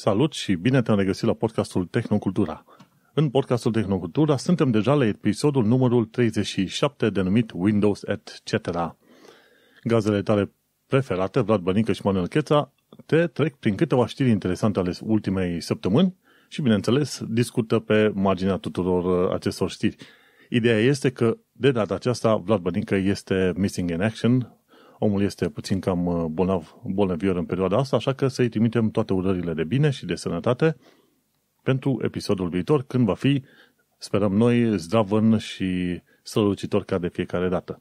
Salut și bine te-am regăsit la podcastul Tehnocultura. În podcastul Tehnocultura suntem deja la episodul numărul 37 denumit Windows etc. Gazele tale preferate, Vlad Bănică și Manuel Cheța, te trec prin câteva știri interesante ale ultimei săptămâni și, bineînțeles, discută pe marginea tuturor uh, acestor știri. Ideea este că, de data aceasta, Vlad Bănică este missing in action, omul este puțin cam uh, bolnav, bolnavior în perioada asta, așa că să-i trimitem toate urările de bine și de sănătate pentru episodul viitor, când va fi, sperăm noi, zdravân și strălucitor ca de fiecare dată.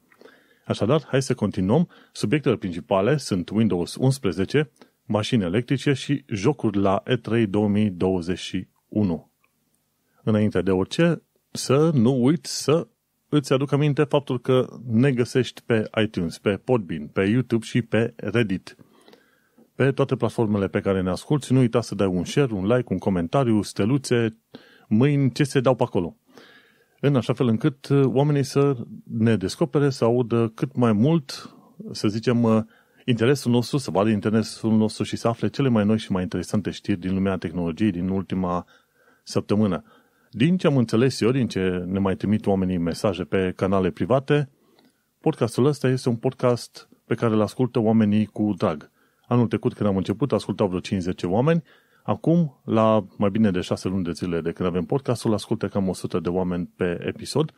Așadar, hai să continuăm. Subiectele principale sunt Windows 11, mașini electrice și jocuri la E3 2021. Înainte de orice, să nu uit să îți aduc aminte faptul că ne găsești pe iTunes, pe Podbean, pe YouTube și pe Reddit. Pe toate platformele pe care ne asculti, nu uita să dai un share, un like, un comentariu, steluțe, mâini, ce se dau pe acolo. În așa fel încât uh, oamenii să ne descopere, să audă cât mai mult, să zicem, uh, interesul nostru, să vadă interesul nostru și să afle cele mai noi și mai interesante știri din lumea tehnologiei din ultima săptămână. Din ce am înțeles eu, din ce ne mai trimit oamenii mesaje pe canale private, podcastul ăsta este un podcast pe care îl ascultă oamenii cu drag. Anul trecut, când am început, ascultau vreo 50 oameni. Acum, la mai bine de 6 luni de zile de când avem podcastul, ascultă cam 100 de oameni pe episod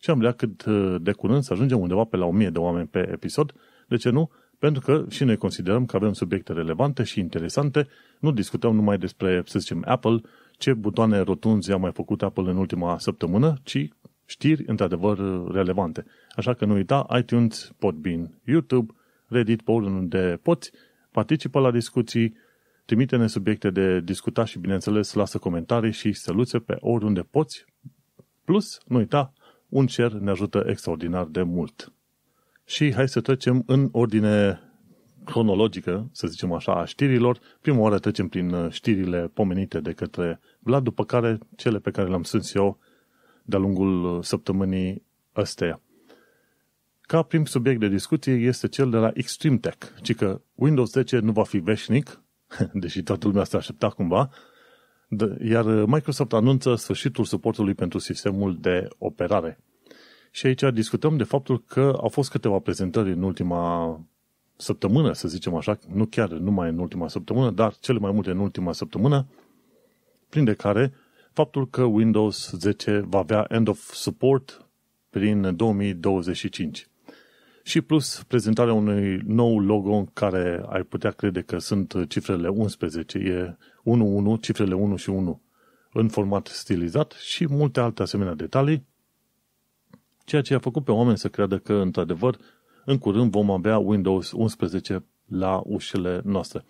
și am vrea cât uh, de curând să ajungem undeva pe la 1000 de oameni pe episod. De ce nu? Pentru că și noi considerăm că avem subiecte relevante și interesante, nu discutăm numai despre, să zicem, Apple ce butoane rotunzi a mai făcut Apple în ultima săptămână, ci știri într-adevăr relevante. Așa că nu uita iTunes, Podbean, YouTube, Reddit, pe unde poți, participă la discuții, trimite-ne subiecte de discutat și, bineînțeles, lasă comentarii și săluțe pe oriunde poți. Plus, nu uita, un share ne ajută extraordinar de mult. Și hai să trecem în ordine cronologică, să zicem așa, a știrilor. Prima oară trecem prin uh, știrile pomenite de către Vlad, după care cele pe care le-am sâns eu de-a lungul uh, săptămânii ăsteia. Ca prim subiect de discuție este cel de la Extreme Tech, ci că Windows 10 nu va fi veșnic, deși toată lumea se aștepta cumva, iar uh, Microsoft anunță sfârșitul suportului pentru sistemul de operare. Și aici discutăm de faptul că au fost câteva prezentări în ultima săptămână, să zicem așa, nu chiar numai în ultima săptămână, dar cele mai multe în ultima săptămână, prin de care faptul că Windows 10 va avea end of support prin 2025. Și plus prezentarea unui nou logo în care ai putea crede că sunt cifrele 11, e 1-1, cifrele 1 și 1 în format stilizat și multe alte asemenea detalii, ceea ce a făcut pe oameni să creadă că, într-adevăr, în curând vom avea Windows 11 la ușile noastre.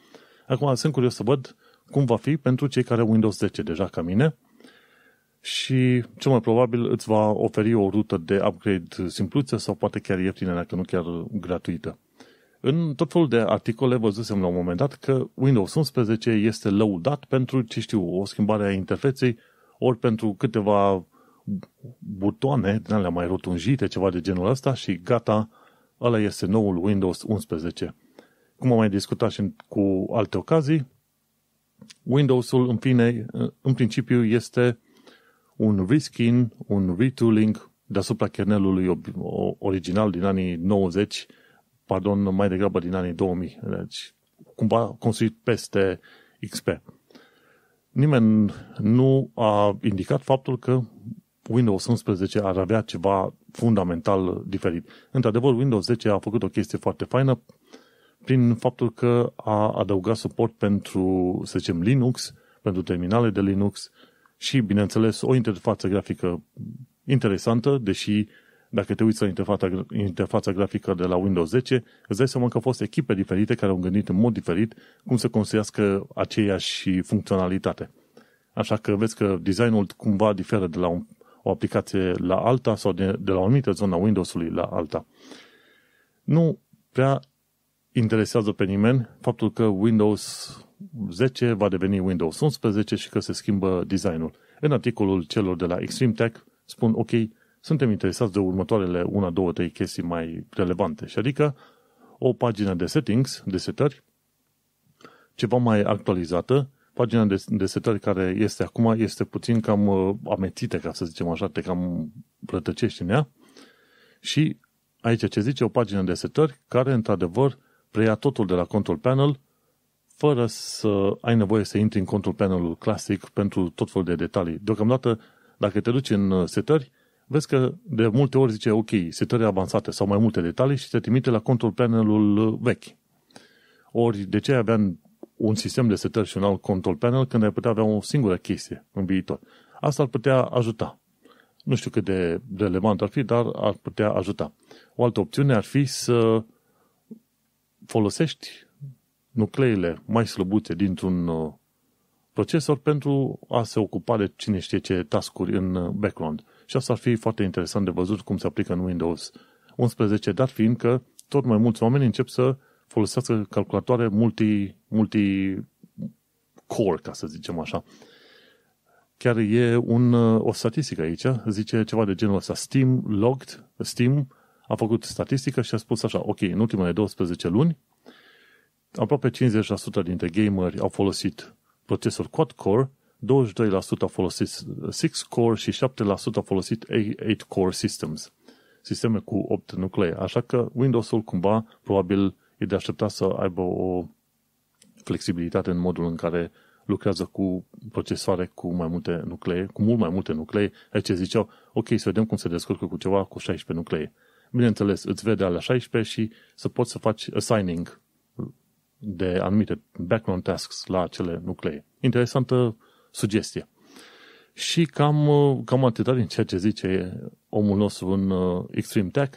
Acum sunt curios să văd cum va fi pentru cei care au Windows 10 deja ca mine și cel mai probabil îți va oferi o rută de upgrade simpluță sau poate chiar ieftină, dacă nu chiar gratuită. În tot felul de articole văzusem la un moment dat că Windows 11 este lăudat pentru, ce știu, o schimbare a interfeței, ori pentru câteva butoane din alea mai rotunjite, ceva de genul ăsta și gata, Ăla este noul Windows 11. Cum am mai discutat și cu alte ocazii, Windows-ul în, fine, în principiu este un reskin, un retooling deasupra kernelului original din anii 90, pardon, mai degrabă din anii 2000, deci cumva construit peste XP. Nimeni nu a indicat faptul că Windows 11 ar avea ceva fundamental diferit. Într-adevăr, Windows 10 a făcut o chestie foarte faină prin faptul că a adăugat suport pentru, să zicem, Linux, pentru terminale de Linux și, bineînțeles, o interfață grafică interesantă, deși dacă te uiți la interfața, interfața grafică de la Windows 10, îți dai seama că au fost echipe diferite care au gândit în mod diferit cum să construiască aceeași funcționalitate. Așa că vezi că designul cumva diferă de la un o aplicație la alta sau de, de la o anumită zonă Windows-ului la alta. Nu prea interesează pe nimeni faptul că Windows 10 va deveni Windows 11 și că se schimbă designul. În articolul celor de la Extreme Tech spun, ok, suntem interesați de următoarele una două trei chestii mai relevante, și adică o pagină de settings, de setări, ceva mai actualizată, pagina de, de setări care este acum este puțin cam uh, amețită, ca să zicem așa, te cam plătăcești în ea. Și aici ce zice, o pagină de setări care, într-adevăr, preia totul de la control panel, fără să ai nevoie să intri în control panelul clasic pentru tot felul de detalii. Deocamdată, dacă te duci în uh, setări, vezi că de multe ori zice, ok, setări avansate sau mai multe detalii și te trimite la control panelul uh, vechi. Ori de ce aveam un sistem de setări și un alt control panel când ai putea avea o singură chestie în viitor. Asta ar putea ajuta. Nu știu cât de relevant ar fi, dar ar putea ajuta. O altă opțiune ar fi să folosești nucleile mai slăbuțe dintr-un uh, procesor pentru a se ocupa de cine știe ce tascuri în uh, background. Și asta ar fi foarte interesant de văzut cum se aplică în Windows 11, dar fiindcă tot mai mulți oameni încep să folosească calculatoare multi, multi core, ca să zicem așa. Chiar e un, o statistică aici, zice ceva de genul ăsta. Steam logged, Steam a făcut statistică și a spus așa, ok, în ultimele 12 luni, aproape 50% dintre gameri au folosit procesor quad-core, 22% au folosit 6-core și 7% au folosit 8-core systems, sisteme cu 8 nuclee. Așa că Windows-ul cumva probabil e de așteptat să aibă o flexibilitate în modul în care lucrează cu procesoare cu mai multe nuclee, cu mult mai multe nuclee. Aici ziceau, ok, să vedem cum se descurcă cu ceva cu 16 nuclee. Bineînțeles, îți vede alea 16 și să poți să faci assigning de anumite background tasks la acele nuclee. Interesantă sugestie. Și cam, cam atât din ceea ce zice omul nostru în uh, Extreme Tech,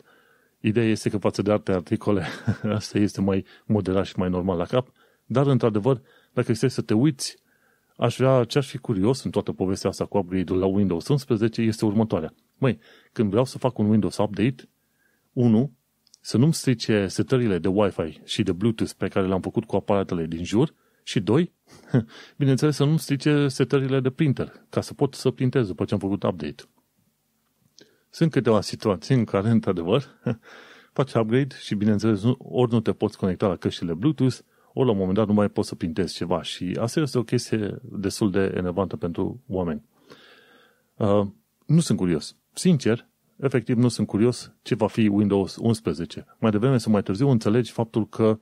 Ideea este că față de alte articole, asta este mai moderat și mai normal la cap, dar într-adevăr, dacă este să te uiți, aș vrea, ce aș fi curios în toată povestea asta cu upgrade-ul la Windows 11 este următoarea. Măi, când vreau să fac un Windows Update, 1. Să nu-mi strice setările de Wi-Fi și de Bluetooth pe care le-am făcut cu aparatele din jur și 2. Bineînțeles să nu-mi strice setările de printer, ca să pot să printez după ce am făcut update. Sunt câteva situații în care, într-adevăr, faci upgrade și, bineînțeles, ori nu te poți conecta la căștile Bluetooth, ori la un moment dat nu mai poți să printezi ceva și asta este o chestie destul de enervantă pentru oameni. Uh, nu sunt curios. Sincer, efectiv nu sunt curios ce va fi Windows 11. Mai devreme sau mai târziu înțelegi faptul că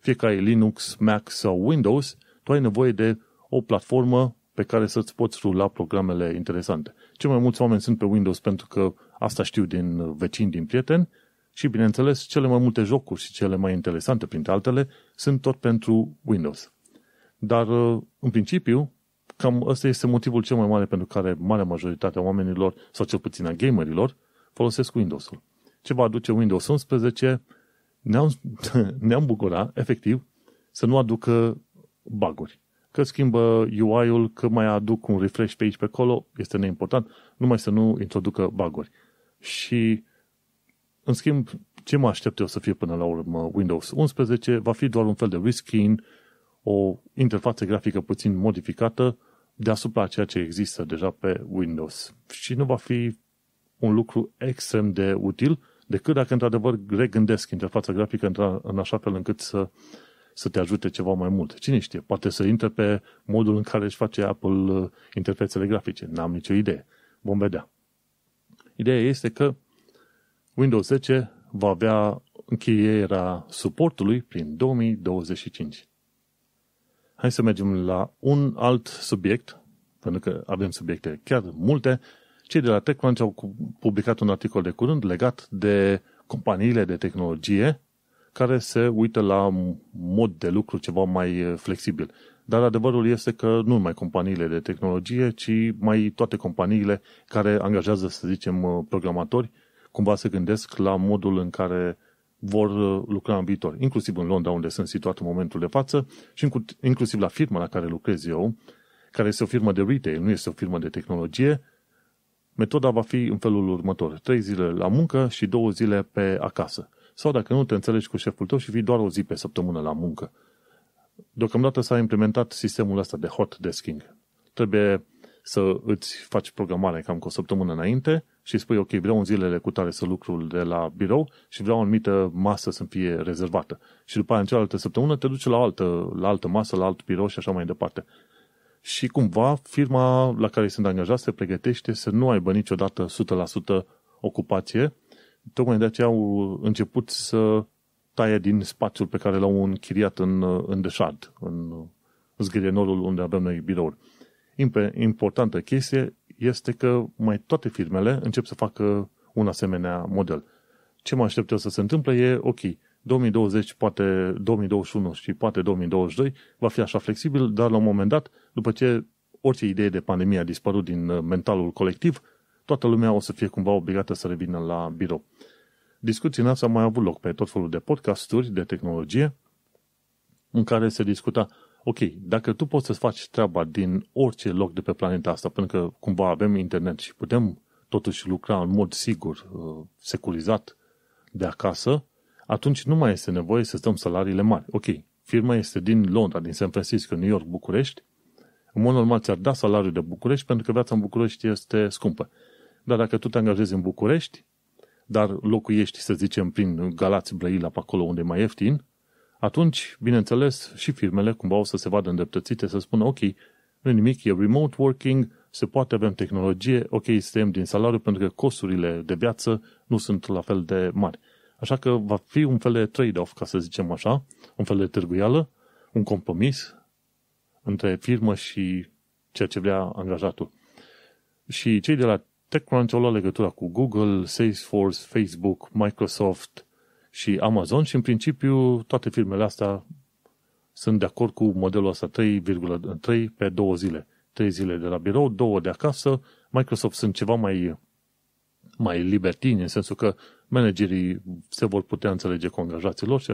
fie că ai Linux, Mac sau Windows, tu ai nevoie de o platformă pe care să-ți poți rula programele interesante. Cei mai mulți oameni sunt pe Windows pentru că asta știu din vecini, din prieteni și, bineînțeles, cele mai multe jocuri și cele mai interesante, printre altele, sunt tot pentru Windows. Dar, uh, în principiu, cam ăsta este motivul cel mai mare pentru care marea majoritatea oamenilor, sau cel puțin a gamerilor, folosesc Windows-ul. Ce va aduce Windows 11? Ne-am, ne-am bucurat, efectiv, să nu aducă baguri. Că schimbă UI-ul, că mai aduc un refresh pe aici, pe acolo, este neimportant, numai să nu introducă baguri. Și, în schimb, ce mă aștept eu să fie până la urmă Windows 11 va fi doar un fel de reskin, o interfață grafică puțin modificată deasupra ceea ce există deja pe Windows. Și nu va fi un lucru extrem de util decât dacă într-adevăr regândesc interfața grafică în așa fel încât să să te ajute ceva mai mult. Cine știe, poate să intre pe modul în care își face Apple uh, interfețele grafice. N-am nicio idee. Vom vedea. Ideea este că Windows 10 va avea încheierea suportului prin 2025. Hai să mergem la un alt subiect, pentru că avem subiecte chiar multe. Cei de la TechCrunch au publicat un articol de curând legat de companiile de tehnologie care se uită la mod de lucru ceva mai eh, flexibil. Dar adevărul este că nu numai companiile de tehnologie, ci mai toate companiile care angajează, să zicem, eh, programatori, cumva se gândesc la modul în care vor eh, lucra în viitor, inclusiv în Londra, unde sunt situat în momentul de față, și inclusiv la firma la care lucrez eu, care este o firmă de retail, nu este o firmă de tehnologie, metoda va fi în felul următor. Trei zile la muncă și două zile pe acasă. Sau dacă nu, te înțelegi cu șeful tău și vii doar o zi pe săptămână la muncă. Deocamdată s-a implementat sistemul ăsta de hot desking. Trebuie să îți faci programare cam cu o săptămână înainte și spui, ok, vreau în zilele cu tare să lucru de la birou și vreau o anumită masă să fie rezervată. Și după aia, în cealaltă săptămână, te duci la altă, la altă masă, la alt birou și așa mai departe. Și cumva, firma la care sunt angajat se pregătește să nu aibă niciodată 100% ocupație, Tocmai de aceea au început să taie din spațiul pe care l-au închiriat în, în deșad, în zgârienolul unde avem noi birouri. Importantă chestie este că mai toate firmele încep să facă un asemenea model. Ce mă aștept eu să se întâmple e, ok, 2020, poate 2021 și poate 2022 va fi așa flexibil, dar la un moment dat, după ce orice idee de pandemie a dispărut din uh, mentalul colectiv, toată lumea o să fie cumva obligată să revină la birou. Discuțiile în au mai avut loc pe tot felul de podcasturi de tehnologie în care se discuta, ok, dacă tu poți să faci treaba din orice loc de pe planeta asta, pentru că cumva avem internet și putem totuși lucra în mod sigur, uh, securizat de acasă, atunci nu mai este nevoie să stăm salariile mari. Ok, firma este din Londra, din San Francisco, New York, București, în mod normal ți-ar da salariul de București pentru că viața în București este scumpă. Dar dacă tu te angajezi în București, dar locuiești, să zicem, prin Galați, Brăila, pe acolo unde e mai ieftin, atunci, bineînțeles, și firmele cumva o să se vadă îndreptățite să spună, ok, nu nimic, e remote working, se poate, avem tehnologie, ok, suntem din salariu pentru că costurile de viață nu sunt la fel de mari. Așa că va fi un fel de trade-off, ca să zicem așa, un fel de târguială, un compromis între firmă și ceea ce vrea angajatul. Și cei de la TechCrunch au luat legătura cu Google, Salesforce, Facebook, Microsoft și Amazon și în principiu toate firmele astea sunt de acord cu modelul ăsta 3,3 pe două zile. 3 zile de la birou, 2 de acasă. Microsoft sunt ceva mai, mai libertini, în sensul că managerii se vor putea înțelege cu angajații lor și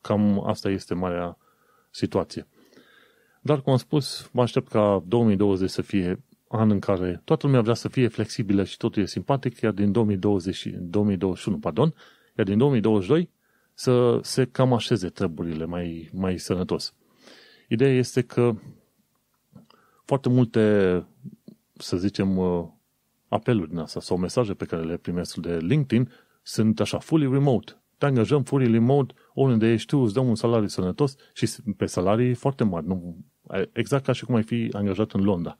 cam asta este marea situație. Dar, cum am spus, mă aștept ca 2020 să fie an în care toată lumea vrea să fie flexibilă și totul e simpatic, iar din 2020, 2021, pardon, iar din 2022 să se cam așeze treburile mai, mai sănătos. Ideea este că foarte multe, să zicem, uh, apeluri din asta sau mesaje pe care le primesc de LinkedIn sunt așa, fully remote. Te angajăm fully remote, oriunde ești tu, îți dăm un salariu sănătos și pe salarii foarte mari. Nu, exact ca și cum ai fi angajat în Londra.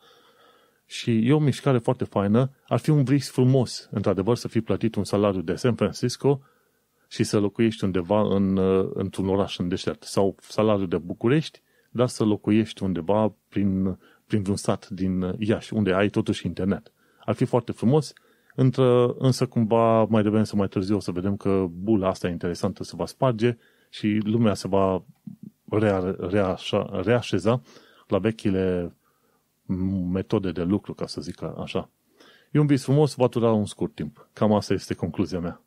Și e o mișcare foarte faină. Ar fi un vis frumos, într-adevăr, să fii plătit un salariu de San Francisco și să locuiești undeva în, uh, într-un oraș în deșert. Sau salariu de București, dar să locuiești undeva prin, prin un sat din uh, Iași, unde ai totuși internet. Ar fi foarte frumos, între, însă cumva mai devreme sau mai târziu o să vedem că bula asta interesantă se va sparge și lumea se va rea, rea, reașeza la vechile metode de lucru, ca să zic așa. E un vis frumos, va dura un scurt timp. Cam asta este concluzia mea.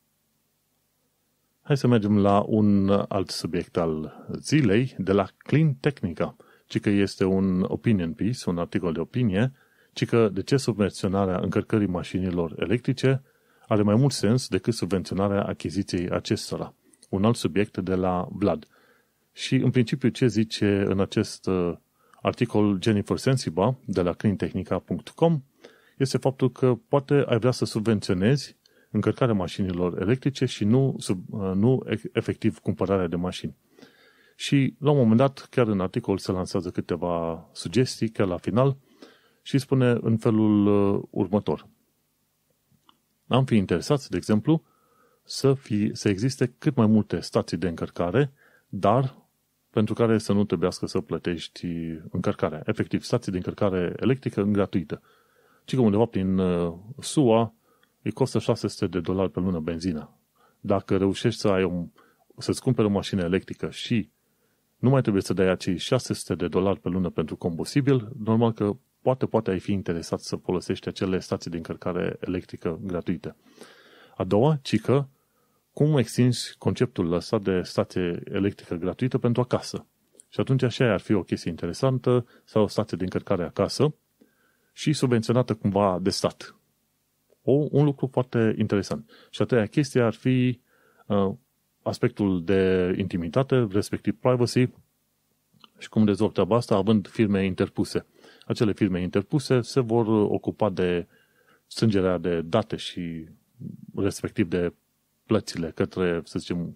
Hai să mergem la un alt subiect al zilei, de la Clean Technica, ci că este un opinion piece, un articol de opinie, ci că de ce subvenționarea încărcării mașinilor electrice are mai mult sens decât subvenționarea achiziției acestora. Un alt subiect de la Vlad. Și în principiu ce zice în acest Articolul Jennifer Sensiba de la cleantechnica.com este faptul că poate ai vrea să subvenționezi încărcarea mașinilor electrice și nu, sub, uh, nu efectiv cumpărarea de mașini. Și la un moment dat, chiar în articol se lansează câteva sugestii, chiar la final, și spune în felul uh, următor. Am fi interesat, de exemplu, să, fi, să existe cât mai multe stații de încărcare, dar pentru care să nu trebuiască să plătești încărcarea. Efectiv, stații de încărcare electrică gratuită. Ci că undeva prin uh, SUA îi costă 600 de dolari pe lună benzina. Dacă reușești să ai o, să-ți cumperi o mașină electrică și nu mai trebuie să dai acei 600 de dolari pe lună pentru combustibil, normal că poate, poate ai fi interesat să folosești acele stații de încărcare electrică gratuite. A doua, ci că cum extinzi conceptul lăsat de stație electrică gratuită pentru acasă? Și atunci așa ar fi o chestie interesantă sau o stație de încărcare acasă și subvenționată cumva de stat. O, un lucru foarte interesant. Și a treia chestie ar fi uh, aspectul de intimitate, respectiv privacy, și cum rezolv treaba asta având firme interpuse. Acele firme interpuse se vor ocupa de strângerea de date și respectiv de plățile către, să zicem,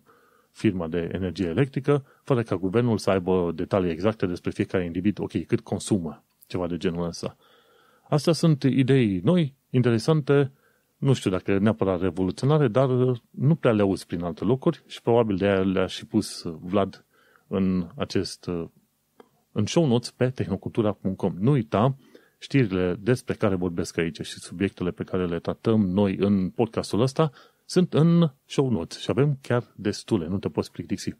firma de energie electrică, fără ca guvernul să aibă detalii exacte despre fiecare individ, ok, cât consumă, ceva de genul ăsta. Astea sunt idei noi, interesante, nu știu dacă neapărat revoluționare, dar nu prea le auzi prin alte locuri și probabil de aia le-a și pus Vlad în acest în show notes pe tehnocultura.com. Nu uita știrile despre care vorbesc aici și subiectele pe care le tratăm noi în podcastul ăsta sunt în show notes și avem chiar destule, nu te poți plictisi.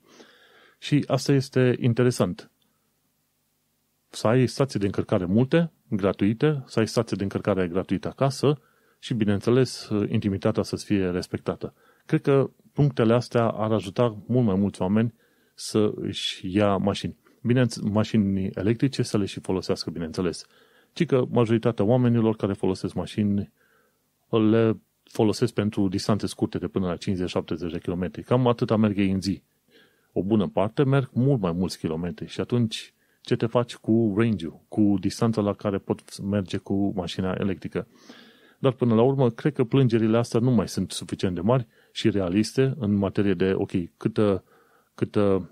Și asta este interesant. Să ai stații de încărcare multe, gratuite, să ai stații de încărcare gratuită acasă și, bineînțeles, intimitatea să fie respectată. Cred că punctele astea ar ajuta mult mai mulți oameni să își ia mașini. Bine, mașini electrice să le și folosească, bineînțeles. Ci că majoritatea oamenilor care folosesc mașini le folosesc pentru distanțe scurte de până la 50-70 de km. Cam atâta merg ei în zi. O bună parte merg mult mai mulți kilometri și atunci ce te faci cu range-ul, cu distanța la care pot merge cu mașina electrică. Dar până la urmă, cred că plângerile astea nu mai sunt suficient de mari și realiste în materie de, ok, câtă, câtă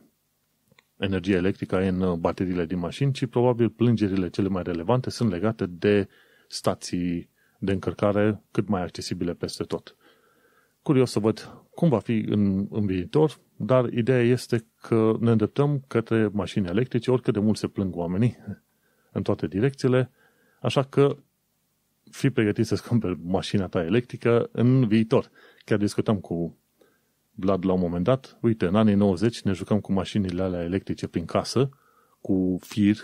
energie electrică ai în uh, bateriile din mașini, ci probabil plângerile cele mai relevante sunt legate de stații de încărcare cât mai accesibile peste tot. Curios să văd cum va fi în, în viitor, dar ideea este că ne îndreptăm către mașini electrice, oricât de mult se plâng oamenii în toate direcțiile, așa că fi pregătit să-ți cumperi mașina ta electrică în viitor. Chiar discutăm cu Vlad la un moment dat, uite, în anii 90 ne jucăm cu mașinile alea electrice prin casă, cu fir,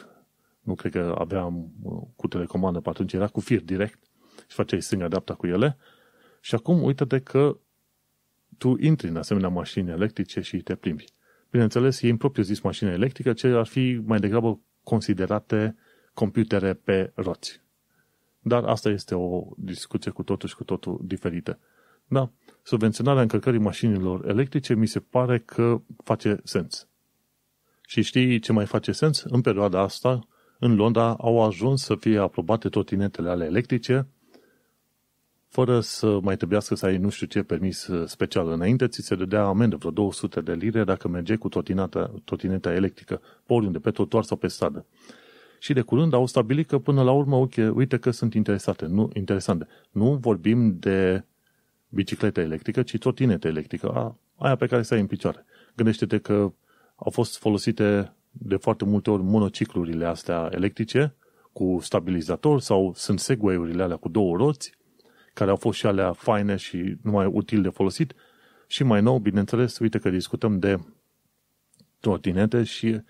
nu cred că aveam uh, cu telecomandă pe atunci, era cu fir direct, și faceai stânga adapta cu ele. Și acum uită-te că tu intri în asemenea mașini electrice și te plimbi. Bineînțeles, ei în propriu zis mașină electrică, ce ar fi mai degrabă considerate computere pe roți. Dar asta este o discuție cu totul și cu totul diferită. Da, subvenționarea încărcării mașinilor electrice mi se pare că face sens. Și știi ce mai face sens? În perioada asta, în Londra, au ajuns să fie aprobate trotinetele ale electrice fără să mai trebuiască să ai nu știu ce permis uh, special. Înainte ți se dădea amendă vreo 200 de lire dacă mergeai cu trotineta, trotineta electrică pe oriunde, pe trotuar sau pe stradă. Și de curând au stabilit că până la urmă, uite, uite că sunt interesate, nu, interesante. Nu vorbim de bicicletă electrică, ci totineta electrică, a, aia pe care ai în picioare. Gândește-te că au fost folosite de foarte multe ori monociclurile astea electrice cu stabilizator sau sunt segway-urile alea cu două roți care au fost și alea faine și numai util de folosit. Și mai nou, bineînțeles, uite că discutăm de trotinete și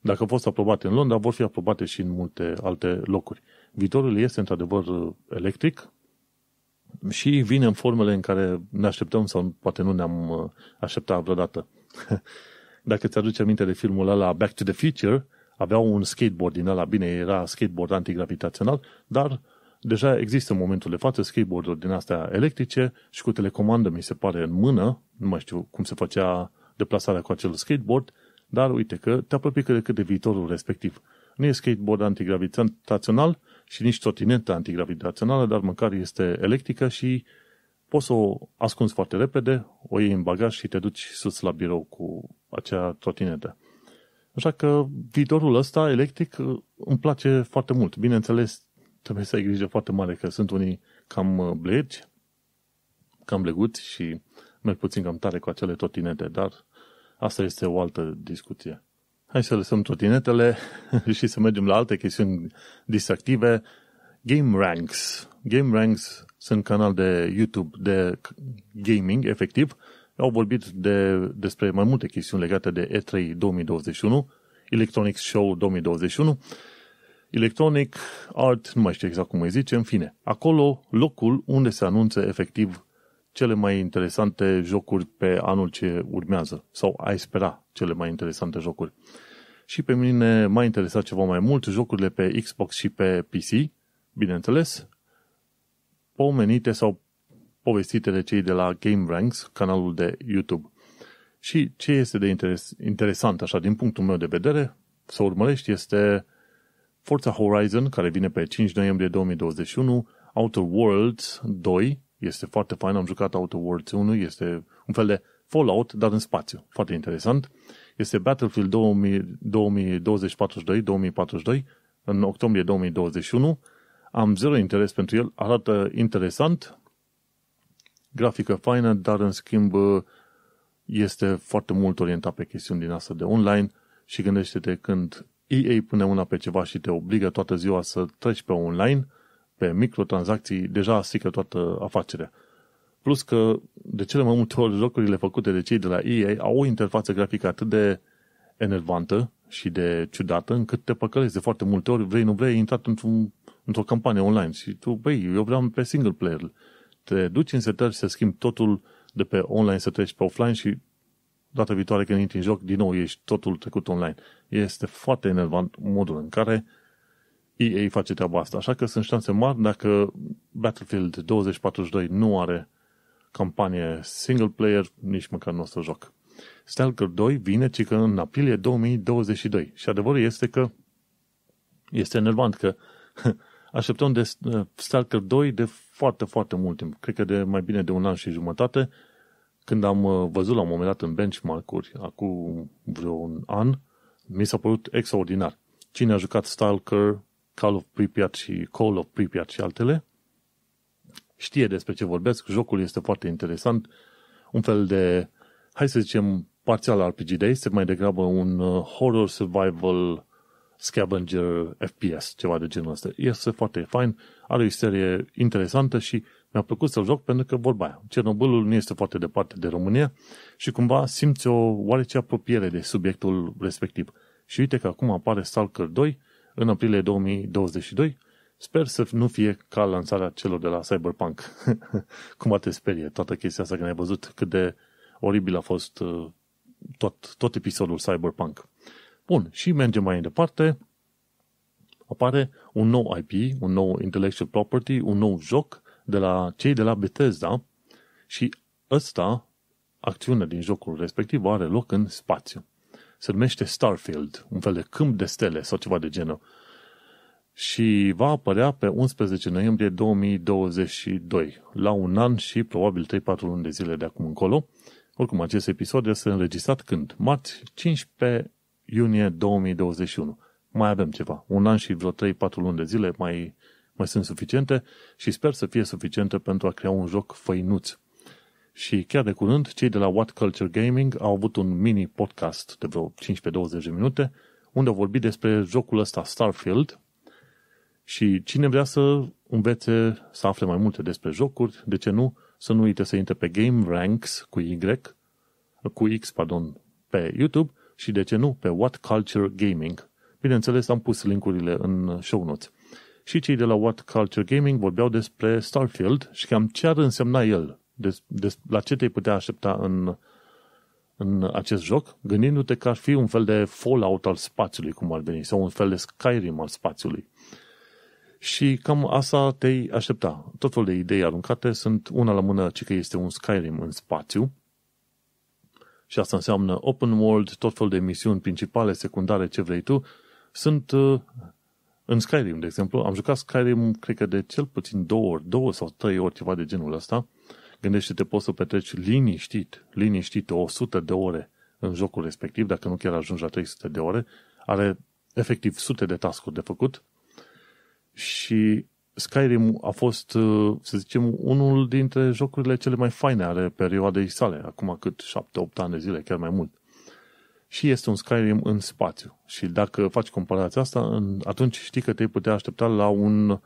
dacă au fost aprobate în Londra, vor fi aprobate și în multe alte locuri. Viitorul este într-adevăr electric și vine în formele în care ne așteptăm sau poate nu ne-am uh, așteptat vreodată. dacă ți-aduce aminte de filmul ăla Back to the Future, aveau un skateboard din ăla, bine, era skateboard antigravitațional, dar deja există în momentul de față skateboard-uri din astea electrice și cu telecomandă, mi se pare, în mână, nu mai știu cum se făcea deplasarea cu acel skateboard, dar uite că te apropii cât de cât de viitorul respectiv. Nu e skateboard antigravitațional și nici trotinetă antigravitațională, dar măcar este electrică și poți să o ascunzi foarte repede, o iei în bagaj și te duci sus la birou cu acea trotinetă. Așa că viitorul ăsta electric îmi place foarte mult. Bineînțeles, trebuie să ai grijă foarte mare, că sunt unii cam uh, blegi, cam bleguți și merg puțin cam tare cu acele totinete, dar asta este o altă discuție. Hai să lăsăm totinetele și să mergem la alte chestiuni distractive. Game Ranks. Game Ranks sunt canal de YouTube de gaming, efectiv. Au vorbit de, despre mai multe chestiuni legate de E3 2021, Electronics Show 2021 electronic art, nu mai știu exact cum îi zice, în fine. Acolo, locul unde se anunță efectiv cele mai interesante jocuri pe anul ce urmează, sau ai spera cele mai interesante jocuri. Și pe mine m-a interesat ceva mai mult jocurile pe Xbox și pe PC, bineînțeles, pomenite sau povestite de cei de la Game Ranks, canalul de YouTube. Și ce este de interes, interesant, așa, din punctul meu de vedere, să urmărești, este uh, Forza Horizon, care vine pe 5 noiembrie 2021, Outer Worlds 2, este foarte fain, am jucat Outer Worlds 1, este un fel de Fallout, dar în spațiu, foarte interesant. Este Battlefield 2042-2042 în octombrie 2021. Am zero interes pentru el, arată interesant, grafică faină, dar în schimb este foarte mult orientat pe chestiuni din asta de online și gândește-te când EA pune una pe ceva și te obligă toată ziua să treci pe online, pe microtransacții, deja strică toată afacerea. Plus că, de cele mai multe ori, jocurile făcute de cei de la EA au o interfață grafică atât de enervantă și de ciudată, încât te păcălezi de foarte multe ori, vrei, nu vrei, ai intrat într-un, într-o campanie online și tu, băi, eu vreau pe single player. Te duci în setări să schimbi totul de pe online să treci pe offline și data viitoare când intri în joc, din nou ești totul trecut online. Este foarte enervant modul în care EA face treaba asta. Așa că sunt șanse mari dacă Battlefield 2042 nu are campanie single player, nici măcar nu o să joc. Stalker 2 vine ci că în aprilie 2022 și adevărul este că este enervant că așteptăm de uh, Stalker 2 de foarte, foarte mult timp. Cred că de mai bine de un an și jumătate când am uh, văzut la un moment dat în benchmark-uri, acum vreo un an, mi s-a părut extraordinar. Cine a jucat Stalker, Call of Pripyat și Call of Pripyat și altele, știe despre ce vorbesc, jocul este foarte interesant, un fel de, hai să zicem, parțial RPG de este mai degrabă un uh, horror survival scavenger FPS, ceva de genul ăsta. Este foarte fain, are o istorie interesantă și mi-a plăcut să-l joc pentru că vorba aia. Cernobâlul nu este foarte departe de România și cumva simți o oarece apropiere de subiectul respectiv. Și uite că acum apare Stalker 2 în aprilie 2022. Sper să nu fie ca lansarea celor de la Cyberpunk. Cumva te sperie toată chestia asta când ai văzut cât de oribil a fost uh, tot, tot episodul Cyberpunk. Bun, și mergem mai departe. Apare un nou IP, un nou intellectual property, un nou joc de la cei de la Bethesda și ăsta, acțiunea din jocul respectiv, are loc în spațiu. Se numește Starfield, un fel de câmp de stele sau ceva de genul. Și va apărea pe 11 noiembrie 2022, la un an și probabil 3-4 luni de zile de acum încolo. Oricum, acest episod este înregistrat când? Marți 15 iunie 2021. Mai avem ceva. Un an și vreo 3-4 luni de zile mai mai sunt suficiente și sper să fie suficiente pentru a crea un joc făinuț. Și chiar de curând, cei de la What Culture Gaming au avut un mini podcast de vreo 15-20 de minute unde au vorbit despre jocul ăsta Starfield și cine vrea să învețe, să afle mai multe despre jocuri, de ce nu, să nu uite să intre pe Game Ranks cu Y, cu X, pardon, pe YouTube și de ce nu pe What Culture Gaming. Bineînțeles, am pus linkurile în show notes și cei de la What Culture Gaming vorbeau despre Starfield și cam ce ar însemna el, des, des, la ce te putea aștepta în, în acest joc, gândindu-te că ar fi un fel de Fallout al spațiului, cum ar veni, sau un fel de Skyrim al spațiului. Și cam asta te-ai aștepta. Tot felul de idei aruncate sunt una la mână, ci că este un Skyrim în spațiu. Și asta înseamnă open world, tot felul de misiuni principale, secundare, ce vrei tu, sunt uh, în Skyrim, de exemplu, am jucat Skyrim, cred că de cel puțin două ori, două sau trei ori, ceva de genul ăsta. Gândește-te, poți să petreci liniștit, liniștit, 100 de ore în jocul respectiv, dacă nu chiar ajungi la 300 de ore. Are efectiv sute de tascuri de făcut și Skyrim a fost, uh, să zicem, unul dintre jocurile cele mai faine ale perioadei sale, acum cât 7-8 ani de zile, chiar mai mult și este un Skyrim în spațiu. Și dacă faci comparația asta, atunci știi că te putea aștepta la un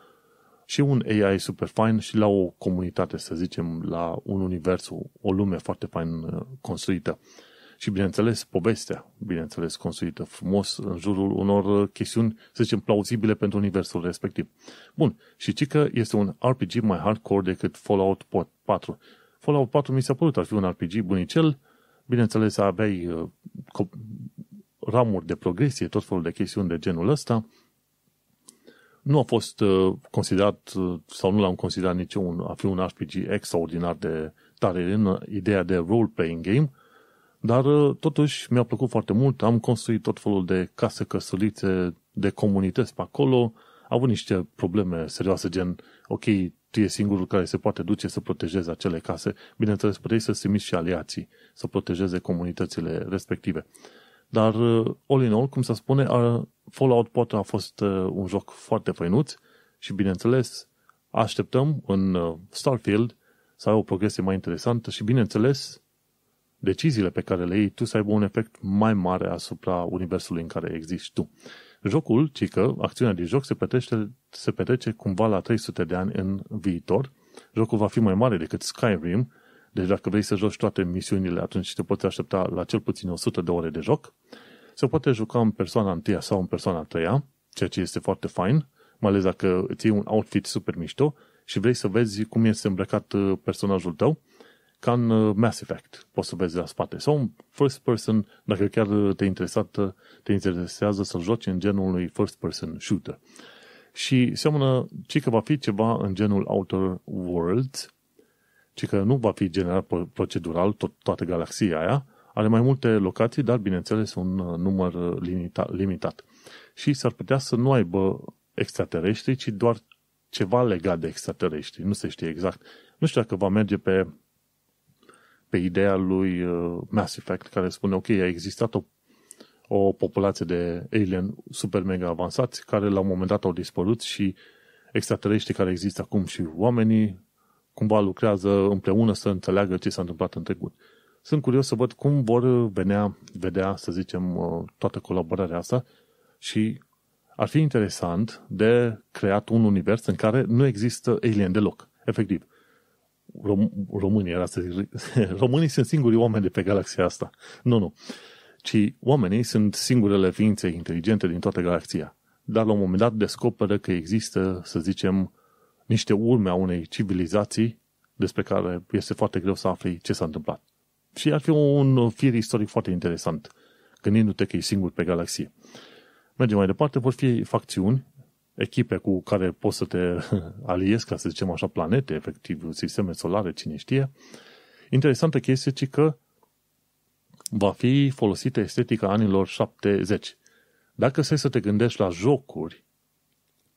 și un AI super fain și la o comunitate, să zicem, la un univers, o lume foarte fain uh, construită. Și, bineînțeles, povestea, bineînțeles, construită frumos în jurul unor uh, chestiuni, să zicem, plauzibile pentru universul respectiv. Bun, și ci că este un RPG mai hardcore decât Fallout 4. Fallout 4 mi s-a părut ar fi un RPG bunicel, Bineînțeles, aveai uh, ramuri de progresie, tot felul de chestiuni de genul ăsta. Nu a fost uh, considerat, uh, sau nu l-am considerat niciun, un, a fi un RPG extraordinar de tare în ideea de role-playing game, dar totuși mi-a plăcut foarte mult, am construit tot felul de case, căsălițe, de comunități pe acolo, au avut niște probleme serioase, gen, ok, tu e singurul care se poate duce să protejeze acele case, bineînțeles, puteai să simți și aliații să protejeze comunitățile respective. Dar, uh, all in all, cum se spune, Fallout 4 a fost uh, un joc foarte făinuț și, bineînțeles, așteptăm în uh, Starfield să ai o progresie mai interesantă și, bineînțeles, deciziile pe care le iei tu să aibă un efect mai mare asupra universului în care existi tu. Jocul, ci că acțiunea din joc se petrece, se petrece cumva la 300 de ani în viitor. Jocul va fi mai mare decât Skyrim, deci dacă vrei să joci toate misiunile, atunci te poți aștepta la cel puțin 100 de ore de joc. Se poate juca în persoana întâia sau în persoana treia, ceea ce este foarte fain, mai ales dacă ții un outfit super mișto și vrei să vezi cum este îmbrăcat uh, personajul tău, ca în uh, Mass Effect, poți să vezi la spate. Sau un first person, dacă chiar uh, te, interesat, te interesează să-l joci în genul unui first person shooter. Și seamănă, ci că va fi ceva în genul Outer Worlds, ci că nu va fi generat procedural tot, toată galaxia aia, are mai multe locații, dar bineînțeles un uh, număr limita, limitat. Și s-ar putea să nu aibă extraterestri, ci doar ceva legat de extraterestri. Nu se știe exact. Nu știu dacă va merge pe pe ideea lui uh, Mass Effect, care spune, ok, a existat o, o populație de alien super mega avansați, care la un moment dat au dispărut și extraterestrii care există acum și oamenii cumva lucrează împreună să înțeleagă ce s-a întâmplat în trecut. Sunt curios să văd cum vor venea, vedea, să zicem, uh, toată colaborarea asta și ar fi interesant de creat un univers în care nu există alien deloc, efectiv rom- românii, era să zic, românii sunt singurii oameni de pe galaxia asta. Nu, nu. Ci oamenii sunt singurele ființe inteligente din toată galaxia. Dar la un moment dat descoperă că există, să zicem, niște urme a unei civilizații despre care este foarte greu să afli ce s-a întâmplat. Și ar fi un fir istoric foarte interesant, gândindu-te că e singur pe galaxie. Mergem mai departe, vor fi facțiuni echipe cu care poți să te aliezi, ca să zicem așa, planete, efectiv, sisteme solare, cine știe. Interesantă chestie, ci că va fi folosită estetica anilor 70. Dacă stai să te gândești la jocuri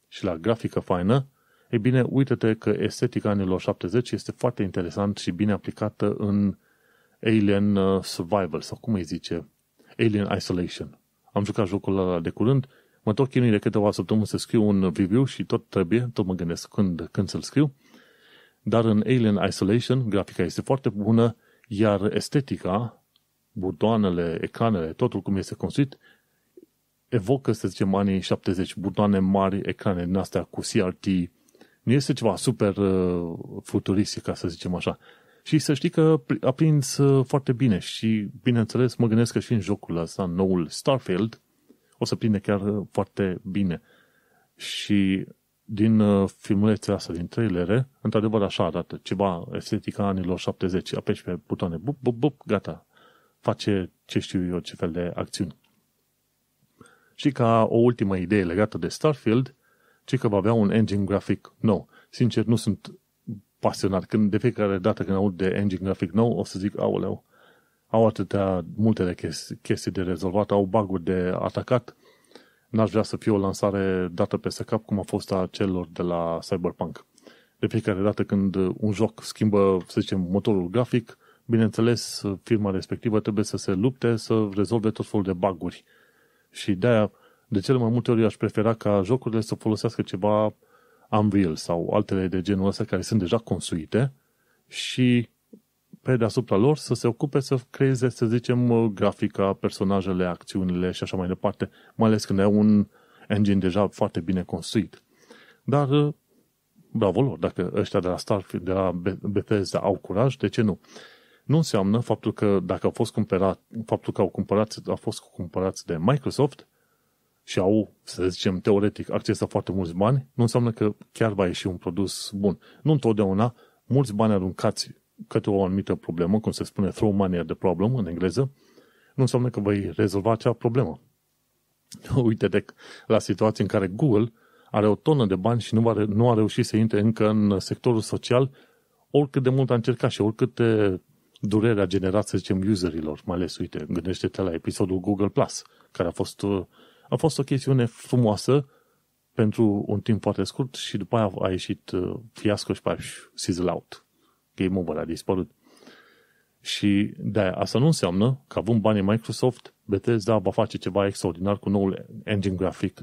și la grafică faină, e bine, uite-te că estetica anilor 70 este foarte interesant și bine aplicată în Alien uh, Survival, sau cum îi zice, Alien Isolation. Am jucat jocul ăla de curând mă tot chinui de câteva săptămâni să scriu un review și tot trebuie, tot mă gândesc când, când să-l scriu. Dar în Alien Isolation, grafica este foarte bună, iar estetica, butoanele, ecranele, totul cum este construit, evocă, să zicem, anii 70, butoane mari, ecrane din astea cu CRT. Nu este ceva super uh, futuristic, ca să zicem așa. Și să știi că a prins uh, foarte bine și, bineînțeles, mă gândesc că și în jocul ăsta, noul Starfield, o să prinde chiar uh, foarte bine. Și din uh, filmulețele astea, din trailere, într-adevăr așa arată, ceva estetica anilor 70, apeși pe butoane, bup, bup, bup, gata, face ce știu eu ce fel de acțiuni. Și ca o ultimă idee legată de Starfield, ci că va avea un engine grafic nou. Sincer, nu sunt pasionat. Când, de fiecare dată când aud de engine grafic nou, o să zic, aoleu, au atâtea multe de chesti, chestii de rezolvat, au baguri de atacat. N-aș vrea să fie o lansare dată peste cap, cum a fost a celor de la Cyberpunk. De fiecare dată când un joc schimbă, să zicem, motorul grafic, bineînțeles, firma respectivă trebuie să se lupte să rezolve tot felul de baguri. Și de-aia, de cele mai multe ori, aș prefera ca jocurile să folosească ceva Unreal sau altele de genul ăsta care sunt deja construite și pe deasupra lor să se ocupe să creeze, să zicem, uh, grafica, personajele, acțiunile și așa mai departe, mai ales când e un engine deja foarte bine construit. Dar uh, bravo lor, dacă ăștia de la Starfield, de la Bethesda au curaj, de ce nu? Nu înseamnă faptul că dacă au fost cumpărat, faptul că au cumpărat, au fost cumpărați de Microsoft și au, să zicem, teoretic, acces la foarte mulți bani, nu înseamnă că chiar va ieși un produs bun. Nu întotdeauna mulți bani aruncați către o anumită problemă, cum se spune throw money at the problem în engleză, nu înseamnă că vei rezolva acea problemă. Uite de la situații în care Google are o tonă de bani și nu a, nu a reușit să intre încă în sectorul social, oricât de mult a încercat și oricâte durere a generat, să zicem, userilor, mai ales, uite, gândește-te la episodul Google Plus, care a fost, a fost o chestiune frumoasă pentru un timp foarte scurt și după aia a ieșit uh, fiasco și pași sizzle out. Game Over a dispărut. Și de asta nu înseamnă că având banii Microsoft, Bethesda va face ceva extraordinar cu noul engine grafic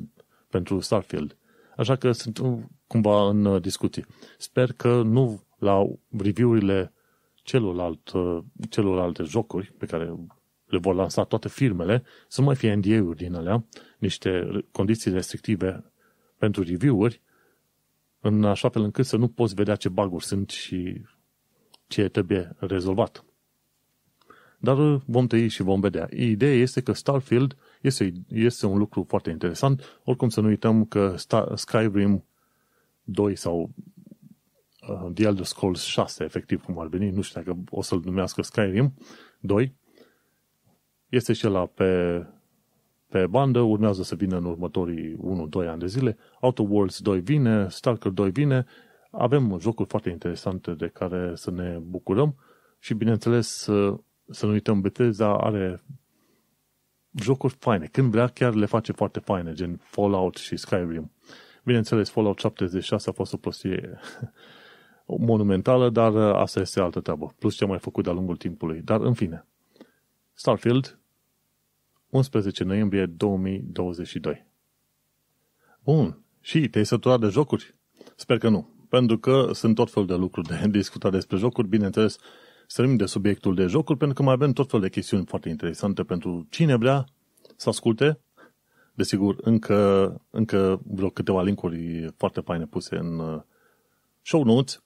pentru Starfield. Așa că sunt uh, cumva în uh, discuții. Sper că nu la review-urile celorlalt, uh, celorlalte jocuri pe care le vor lansa toate firmele, să mai fie NDA-uri din alea, niște condiții restrictive pentru review-uri, în așa fel încât să nu poți vedea ce baguri sunt și ce trebuie rezolvat. Dar uh, vom tăi și vom vedea. Ideea este că Starfield este, este un lucru foarte interesant. Oricum să nu uităm că Star, Skyrim 2 sau uh, The Elder Scrolls 6, efectiv cum ar veni, nu știu dacă o să-l numească Skyrim 2, este și la pe, pe bandă, urmează să vină în următorii 1-2 ani de zile, Auto Worlds 2 vine, Stalker 2 vine, avem jocuri foarte interesante de care să ne bucurăm și, bineînțeles, să, să nu uităm, Bethesda are jocuri faine. Când vrea, chiar le face foarte faine, gen Fallout și Skyrim. Bineînțeles, Fallout 76 a fost o prostie monumentală, dar asta este altă treabă. Plus ce am mai făcut de-a lungul timpului. Dar, în fine, Starfield, 11 noiembrie 2022. Bun. Și te-ai săturat de jocuri? Sper că nu pentru că sunt tot felul de lucruri de discutat despre jocuri, bineînțeles, strănim de subiectul de jocuri, pentru că mai avem tot felul de chestiuni foarte interesante pentru cine vrea să asculte. Desigur, încă, încă vreo câteva linkuri foarte faine puse în uh, show notes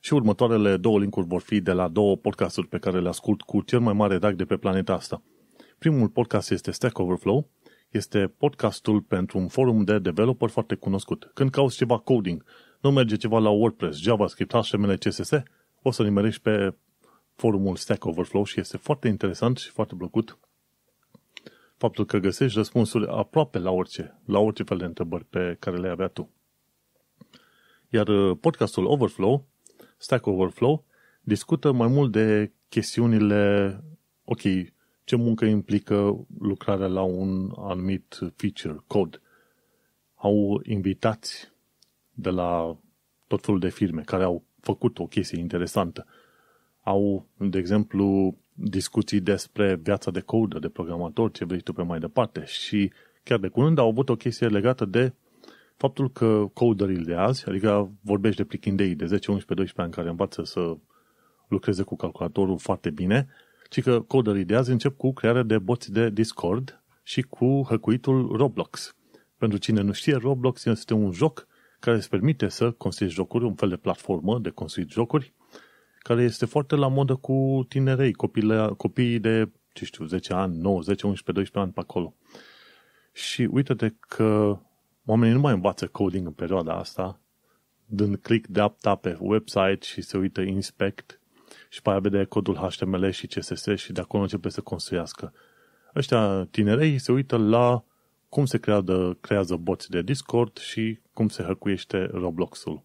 și următoarele două linkuri vor fi de la două podcasturi pe care le ascult cu cel mai mare drag de pe planeta asta. Primul podcast este Stack Overflow, este podcastul pentru un forum de developer foarte cunoscut. Când cauți ceva coding, nu merge ceva la WordPress, JavaScript, HTML, CSS, o să nimerești pe forumul Stack Overflow și este foarte interesant și foarte plăcut faptul că găsești răspunsuri aproape la orice, la orice fel de întrebări pe care le avea tu. Iar uh, podcastul Overflow, Stack Overflow, discută mai mult de chestiunile, ok, ce muncă implică lucrarea la un anumit feature, cod. Au invitați de la tot felul de firme care au făcut o chestie interesantă. Au, de exemplu, discuții despre viața de codă, de programator, ce vrei tu pe mai departe și chiar de curând au avut o chestie legată de faptul că coderii de azi, adică vorbești de plichindei de 10, 11, 12 ani care învață să lucreze cu calculatorul foarte bine, ci că coderii de azi încep cu crearea de boți de Discord și cu hăcuitul Roblox. Pentru cine nu știe, Roblox este un joc care îți permite să construiești jocuri, un fel de platformă de construit jocuri, care este foarte la modă cu tinerei, copile, copiii de, ce știu, 10 ani, 9, 10, 11, 12 ani pe acolo. Și uite-te că oamenii nu mai învață coding în perioada asta, dând click de apta pe website și se uită inspect și pe aia vede codul HTML și CSS și de acolo începe să construiască. Ăștia tinerei se uită la cum se creadă, creează boți de Discord și cum se hăcuiește Roblox-ul.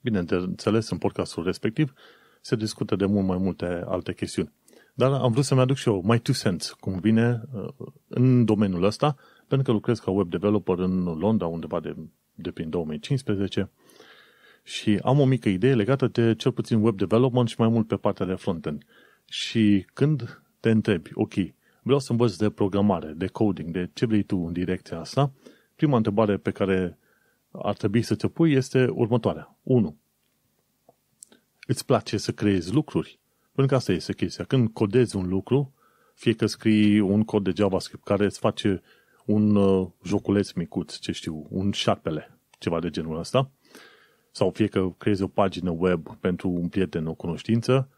Bineînțeles, în podcastul respectiv se discută de mult mai multe alte chestiuni. Dar am vrut să-mi aduc și eu my two cents, cum vine uh, în domeniul ăsta, pentru că lucrez ca web developer în Londra, undeva de, de prin 2015, și am o mică idee legată de cel puțin web development și mai mult pe partea de front-end. Și când te întrebi, ok, vreau să învăț de programare, de coding, de ce vrei tu în direcția asta, prima întrebare pe care ar trebui să ți-o pui este următoarea. 1. Îți place să creezi lucruri? Pentru că asta este chestia. Când codezi un lucru, fie că scrii un cod de JavaScript care îți face un uh, joculeț micuț, ce știu, un șarpele, ceva de genul ăsta, sau fie că creezi o pagină web pentru un prieten, o cunoștință,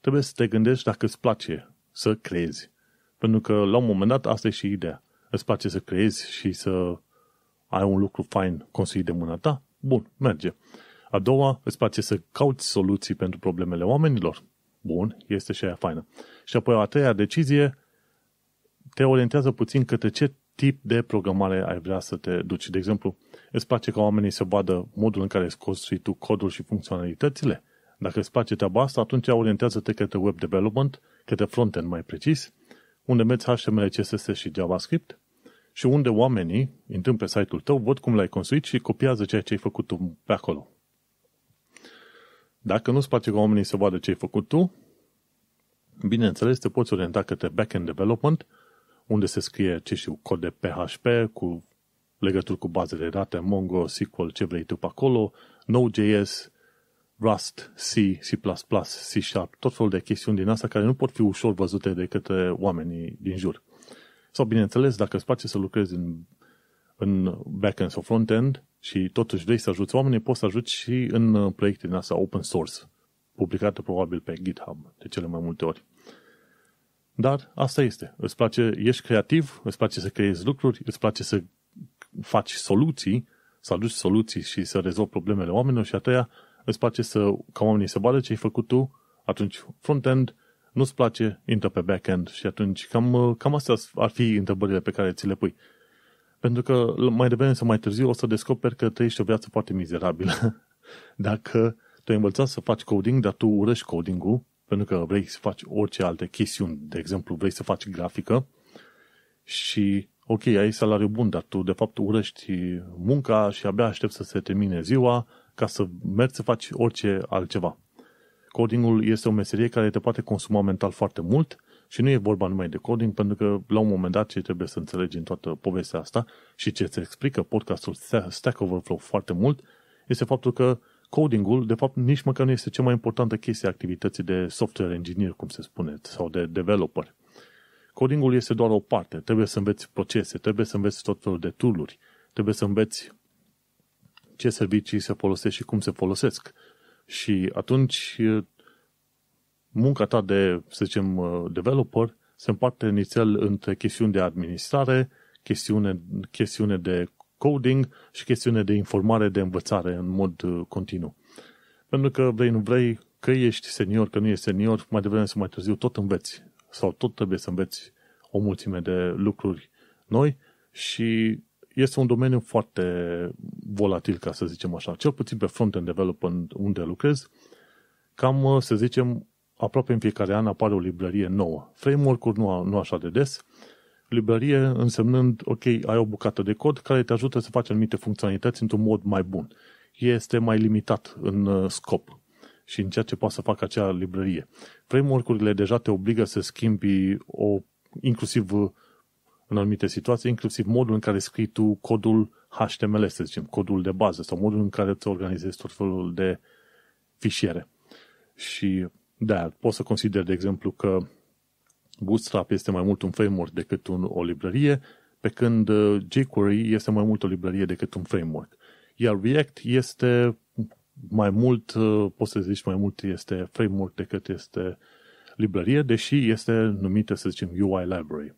trebuie să te gândești dacă îți place să creezi. Pentru că la un moment dat asta e și ideea. Îți place să creezi și să ai un lucru fain consilii de mâna ta, bun, merge. A doua, îți place să cauți soluții pentru problemele oamenilor. Bun, este și aia faină. Și apoi a treia decizie te orientează puțin către ce tip de programare ai vrea să te duci. De exemplu, îți place ca oamenii să vadă modul în care îți construi tu codul și funcționalitățile? Dacă îți place treaba asta, atunci orientează-te către web development, către frontend mai precis, unde meți HTML, CSS și JavaScript și unde oamenii, intrând pe site-ul tău, văd cum l-ai construit și copiază ceea ce ai făcut tu pe acolo. Dacă nu-ți place ca oamenii să vadă ce ai făcut tu, bineînțeles te poți orienta către backend development, unde se scrie, ce știu, cod de PHP cu legături cu bazele de date, Mongo, SQL, ce vrei tu pe acolo, Node.js, Rust, C, C++, C Sharp, tot felul de chestiuni din asta care nu pot fi ușor văzute de către oamenii din jur. Sau, bineînțeles, dacă îți place să lucrezi în, în back-end sau front-end și totuși vrei să ajuți oamenii, poți să ajuți și în uh, proiecte din astea open source, publicate probabil pe GitHub de cele mai multe ori. Dar asta este. Îți place, ești creativ, îți place să creezi lucruri, îți place să faci soluții, să aduci soluții și să rezolvi problemele oamenilor și a treia, îți place să, ca oamenii să vadă ce ai făcut tu, atunci front-end nu-ți place, intră pe backend și atunci cam, cam astea ar fi întrebările pe care ți le pui. Pentru că mai devreme sau mai târziu o să descoperi că trăiești o viață foarte mizerabilă. Dacă tu ai învățat să faci coding, dar tu urăști coding-ul, pentru că vrei să faci orice alte chestiuni, de exemplu, vrei să faci grafică și, ok, ai salariu bun, dar tu, de fapt, urăști munca și abia aștept să se termine ziua ca să mergi să faci orice altceva. Codingul este o meserie care te poate consuma mental foarte mult și nu e vorba numai de coding, pentru că la un moment dat ce trebuie să înțelegi în toată povestea asta și ce îți explică podcastul Stack Overflow foarte mult, este faptul că codingul, de fapt, nici măcar nu este cea mai importantă chestie a activității de software engineer, cum se spune, sau de developer. Codingul este doar o parte. Trebuie să înveți procese, trebuie să înveți tot felul de tooluri, trebuie să înveți ce servicii se folosesc și cum se folosesc. Și atunci munca ta de, să zicem, uh, developer se împarte inițial între chestiuni de administrare, chestiune, chestiune de coding și chestiune de informare, de învățare în mod uh, continuu. Pentru că vrei, nu vrei, că ești senior, că nu ești senior, mai devreme sau mai târziu tot înveți sau tot trebuie să înveți o mulțime de lucruri noi și este un domeniu foarte volatil, ca să zicem așa. Cel puțin pe front-end development unde lucrez, cam, uh, să zicem, aproape în fiecare an apare o librărie nouă. Framework-uri nu, nu așa de des. Librărie însemnând, ok, ai o bucată de cod care te ajută să faci anumite funcționalități într-un mod mai bun. Este mai limitat în uh, scop și în ceea ce poate să facă acea librărie. Framework-urile deja te obligă să schimbi o, inclusiv uh, în anumite situații, inclusiv modul în care scrii tu codul HTML, să zicem, codul de bază sau modul în care îți organizezi tot felul de fișiere. Și da, pot să consider, de exemplu, că Bootstrap este mai mult un framework decât un, o librărie, pe când uh, jQuery este mai mult o librărie decât un framework. Iar React este mai mult, uh, poți să zici, mai mult este framework decât este librărie, deși este numită, să zicem, UI Library.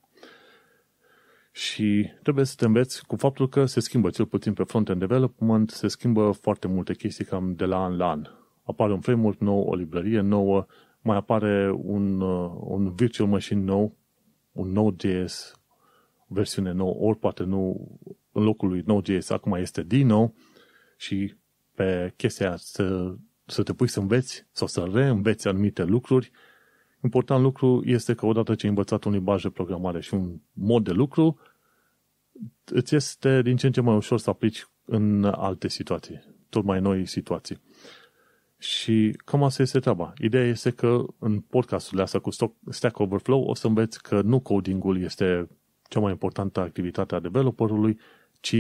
Și trebuie să te înveți cu faptul că se schimbă, cel puțin pe front-end development, se schimbă foarte multe chestii cam de la an la an. Apare un framework nou, o librărie nouă, mai apare un, uh, un virtual machine nou, un Node.js, versiune nouă, ori poate nu în locul lui Node.js acum este Dino și pe chestia să, să te pui să înveți sau să reînveți anumite lucruri Important lucru este că odată ce ai învățat un limbaj de programare și un mod de lucru, îți este din ce în ce mai ușor să aplici în alte situații, tot mai noi situații. Și cam asta este treaba. Ideea este că în podcasturile astea cu Stack Overflow o să înveți că nu codingul este cea mai importantă activitate a developerului, ci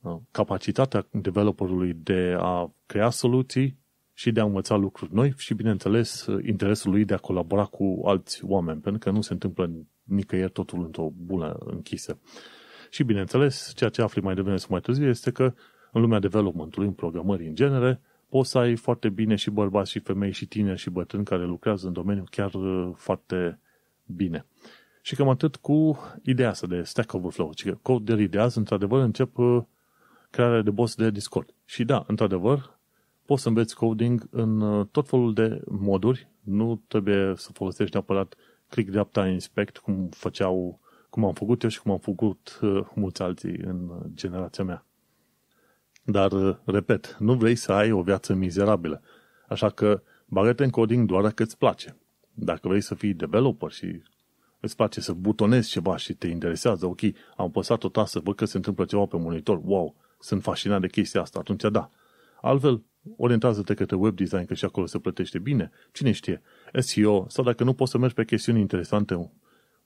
uh, capacitatea developerului de a crea soluții și de a învăța lucruri noi și, bineînțeles, interesul lui de a colabora cu alți oameni, pentru că nu se întâmplă nicăieri totul într-o bună închisă. Și, bineînțeles, ceea ce afli mai devreme sau mai târziu este că în lumea developmentului, în programării în genere, poți să ai foarte bine și bărbați și femei și tineri și bătrâni care lucrează în domeniu chiar uh, foarte bine. Și cam atât cu ideea asta de Stack Overflow. Coderii de azi, într-adevăr, încep uh, crearea de boss de Discord. Și da, într-adevăr, poți să înveți coding în uh, tot felul de moduri, nu trebuie să folosești neapărat click dreapta inspect, cum făceau, cum am făcut eu și cum am făcut uh, mulți alții în generația mea. Dar, uh, repet, nu vrei să ai o viață mizerabilă, așa că bagă-te în coding doar dacă îți place. Dacă vrei să fii developer și îți place să butonezi ceva și te interesează, ok, am păsat o tasă, văd că se întâmplă ceva pe monitor, wow, sunt fascinat de chestia asta, atunci da. Altfel, orientează-te către web design, că și acolo se plătește bine, cine știe, SEO, sau dacă nu poți să mergi pe chestiuni interesante,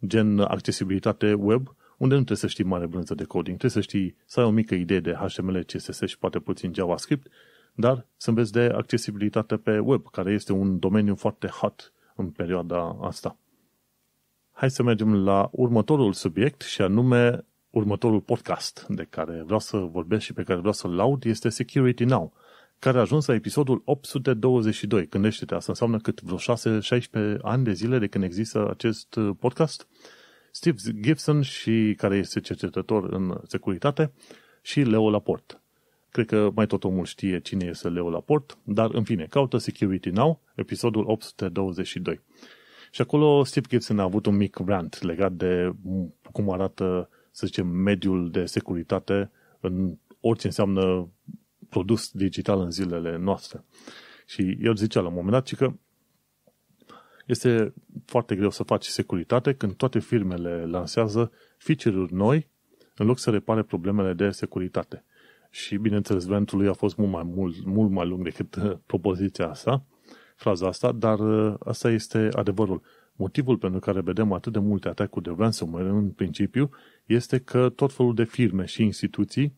gen accesibilitate web, unde nu trebuie să știi mare brânză de coding, trebuie să știi, să ai o mică idee de HTML, CSS și poate puțin JavaScript, dar să înveți de accesibilitate pe web, care este un domeniu foarte hot în perioada asta. Hai să mergem la următorul subiect și anume următorul podcast de care vreau să vorbesc și pe care vreau să-l laud este Security Now – care a ajuns la episodul 822. Gândește-te, asta înseamnă cât vreo 6-16 ani de zile de când există acest uh, podcast. Steve Gibson, și care este cercetător în securitate, și Leo Laport. Cred că mai tot omul știe cine este Leo Laport, dar în fine, caută Security Now, episodul 822. Și acolo Steve Gibson a avut un mic rant legat de cum arată, să zicem, mediul de securitate în orice înseamnă produs digital în zilele noastre. Și el zicea la un moment dat că este foarte greu să faci securitate când toate firmele lansează feature-uri noi în loc să repare problemele de securitate. Și, bineînțeles, ventul lui a fost mult mai, mult, mult mai lung decât uh, propoziția asta, fraza asta, dar uh, asta este adevărul. Motivul pentru care vedem atât de multe atacuri de ransomware în principiu este că tot felul de firme și instituții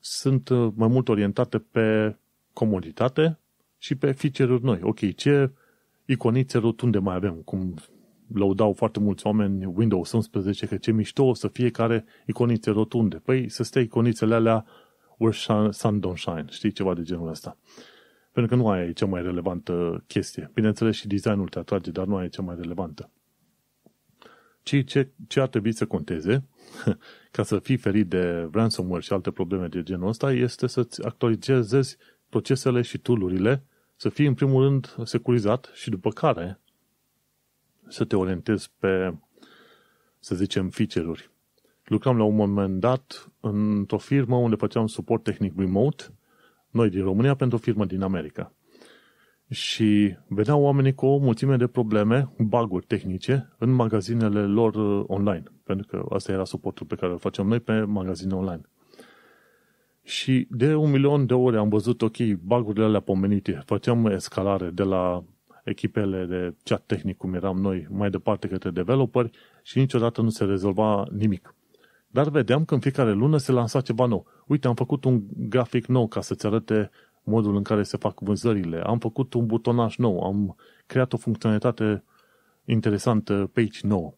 sunt uh, mai mult orientate pe comoditate și pe feature-uri noi. Ok, ce iconițe rotunde mai avem, cum lăudau foarte mulți oameni Windows 11, că ce mișto o să fie care iconițe rotunde. Păi să stea iconițele alea where sun don't shine, știi, ceva de genul ăsta. Pentru că nu aia e cea mai relevantă chestie. Bineînțeles și designul te atrage, dar nu aia e cea mai relevantă. Ce, ce, ce ar trebui să conteze ca să fii ferit de ransomware și alte probleme de genul ăsta, este să-ți actualizezi procesele și tool să fii în primul rând securizat și după care să te orientezi pe, să zicem, feature-uri. Lucram la un moment dat într-o firmă unde făceam suport tehnic remote, noi din România, pentru o firmă din America. Și veneau oamenii cu o mulțime de probleme, baguri tehnice, în magazinele lor uh, online pentru că asta era suportul pe care îl facem noi pe magazin online. Și de un milion de ori am văzut, ok, bagurile alea pomenite, făceam escalare de la echipele de chat tehnic, cum eram noi, mai departe către developeri și niciodată nu se rezolva nimic. Dar vedeam că în fiecare lună se lansa ceva nou. Uite, am făcut un grafic nou ca să-ți arate modul în care se fac vânzările, am făcut un butonaj nou, am creat o funcționalitate interesantă, page nouă.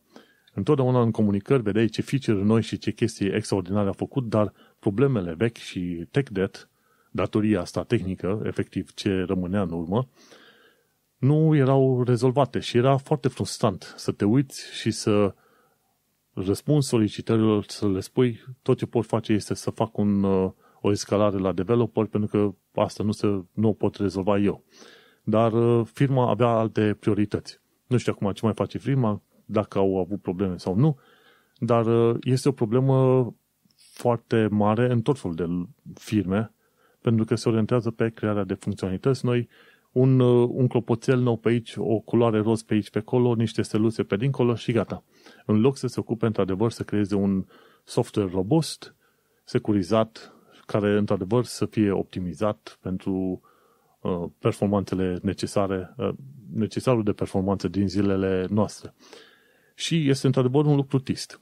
Întotdeauna în comunicări vedeai ce feature noi și ce chestii extraordinare a făcut, dar problemele vechi și tech debt, datoria asta tehnică, efectiv ce rămânea în urmă, nu erau rezolvate și era foarte frustrant să te uiți și să răspunzi solicitărilor, să le spui tot ce pot face este să fac un, uh, o escalare la developer pentru că asta nu, se, nu o pot rezolva eu. Dar uh, firma avea alte priorități. Nu știu acum ce mai face firma, dacă au avut probleme sau nu, dar uh, este o problemă foarte mare în tot felul de firme, pentru că se orientează pe crearea de funcționalități noi, un, uh, un clopoțel nou pe aici, o culoare roz pe aici, pe acolo, niște steluțe pe dincolo și gata. În loc să se ocupe într-adevăr să creeze un software robust, securizat, care într-adevăr să fie optimizat pentru uh, performanțele necesare, uh, necesarul de performanță din zilele noastre și este într-adevăr un lucru trist.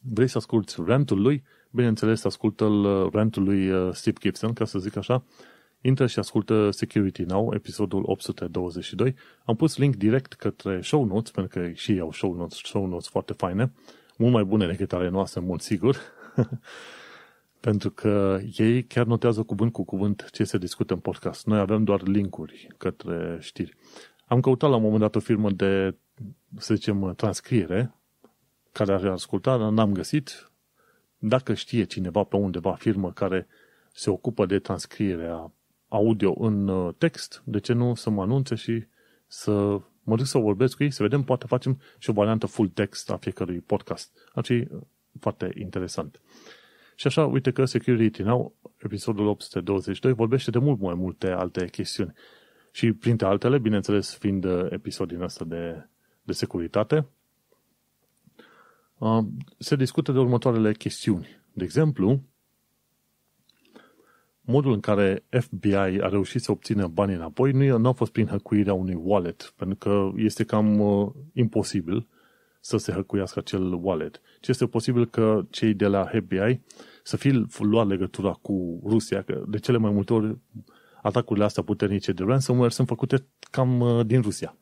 Vrei să asculti rantul lui? Bineînțeles, ascultă-l uh, rantul lui uh, Steve Gibson, ca să zic așa. Intră și ascultă Security Now, episodul 822. Am pus link direct către show notes, pentru că și ei au show notes, show notes foarte faine, mult mai bune decât ale noastre, mult sigur. pentru că ei chiar notează cuvânt cu cuvânt ce se discută în podcast. Noi avem doar linkuri către știri. Am căutat la un moment dat o firmă de să zicem, transcriere, care ar asculta, n-am găsit. Dacă știe cineva pe undeva firmă care se ocupă de transcrierea audio în uh, text, de ce nu să mă anunțe și să mă duc să vorbesc cu ei, să vedem, poate facem și o variantă full text a fiecărui podcast. Ar fi uh, foarte interesant. Și așa, uite că Security Now, episodul 822, vorbește de mult mai multe alte chestiuni. Și printre altele, bineînțeles, fiind uh, episodul din asta de de securitate, uh, se discută de următoarele chestiuni. De exemplu, modul în care FBI a reușit să obțină banii înapoi nu, a fost prin hăcuirea unui wallet, pentru că este cam uh, imposibil să se hăcuiască acel wallet. Ce este posibil că cei de la FBI să fi luat legătura cu Rusia, că de cele mai multe ori atacurile astea puternice de ransomware sunt făcute cam uh, din Rusia.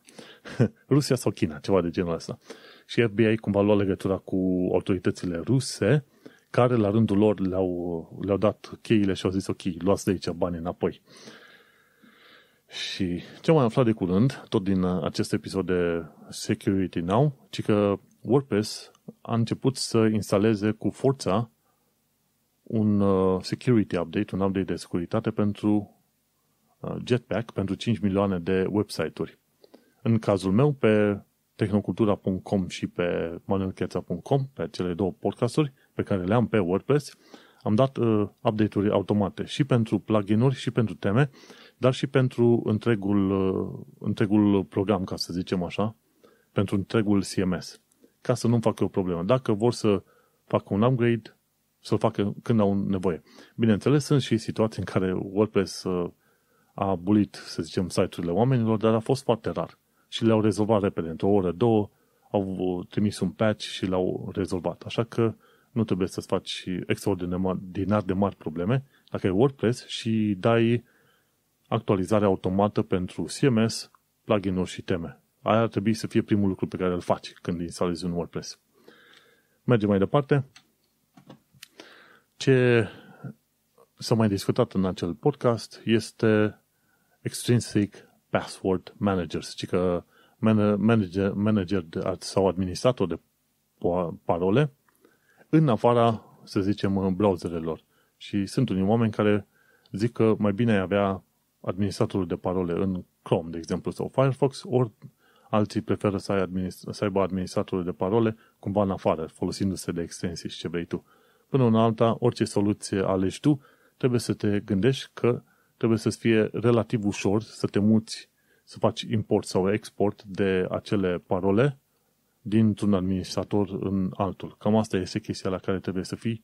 Rusia sau China, ceva de genul ăsta. Și FBI cumva lua legătura cu autoritățile ruse, care la rândul lor le-au, le-au dat cheile și au zis, ok, luați de aici bani înapoi. Și ce am mai aflat de curând, tot din uh, acest episod de Security Now, ci că WordPress a început să instaleze cu forța un uh, security update, un update de securitate pentru uh, Jetpack, pentru 5 milioane de website-uri. În cazul meu, pe tehnocultura.com și pe manuelcheța.com, pe cele două podcasturi pe care le am pe WordPress, am dat uh, update-uri automate și pentru plugin-uri și pentru teme, dar și pentru întregul, uh, întregul program, ca să zicem așa, pentru întregul CMS, ca să nu facă o problemă. Dacă vor să facă un upgrade, să-l facă când au nevoie. Bineînțeles, sunt și situații în care WordPress uh, a bulit, să zicem, site-urile oamenilor, dar a fost foarte rar și le-au rezolvat repede. Într-o oră, două, au trimis un patch și l-au rezolvat. Așa că nu trebuie să-ți faci extraordinar de mari probleme dacă e WordPress și dai actualizarea automată pentru CMS, plugin-uri și teme. Aia ar trebui să fie primul lucru pe care îl faci când instalezi un WordPress. Mergem mai departe. Ce s-a mai discutat în acel podcast este Extrinsic password manager, zic că manager, manager sau administrator de parole în afara, să zicem, uh, browserelor. Și sunt unii oameni care zic că mai bine ai avea administratorul de parole în Chrome, de exemplu, sau Firefox, ori alții preferă să, ai administ- să aibă administratorul de parole cumva în afară, folosindu-se de extensii și ce vrei tu. Până în alta, orice soluție alegi tu, trebuie să te gândești că trebuie să fie relativ ușor să te muți, să faci import sau export de acele parole dintr-un administrator în altul. Cam asta este chestia la care trebuie să fii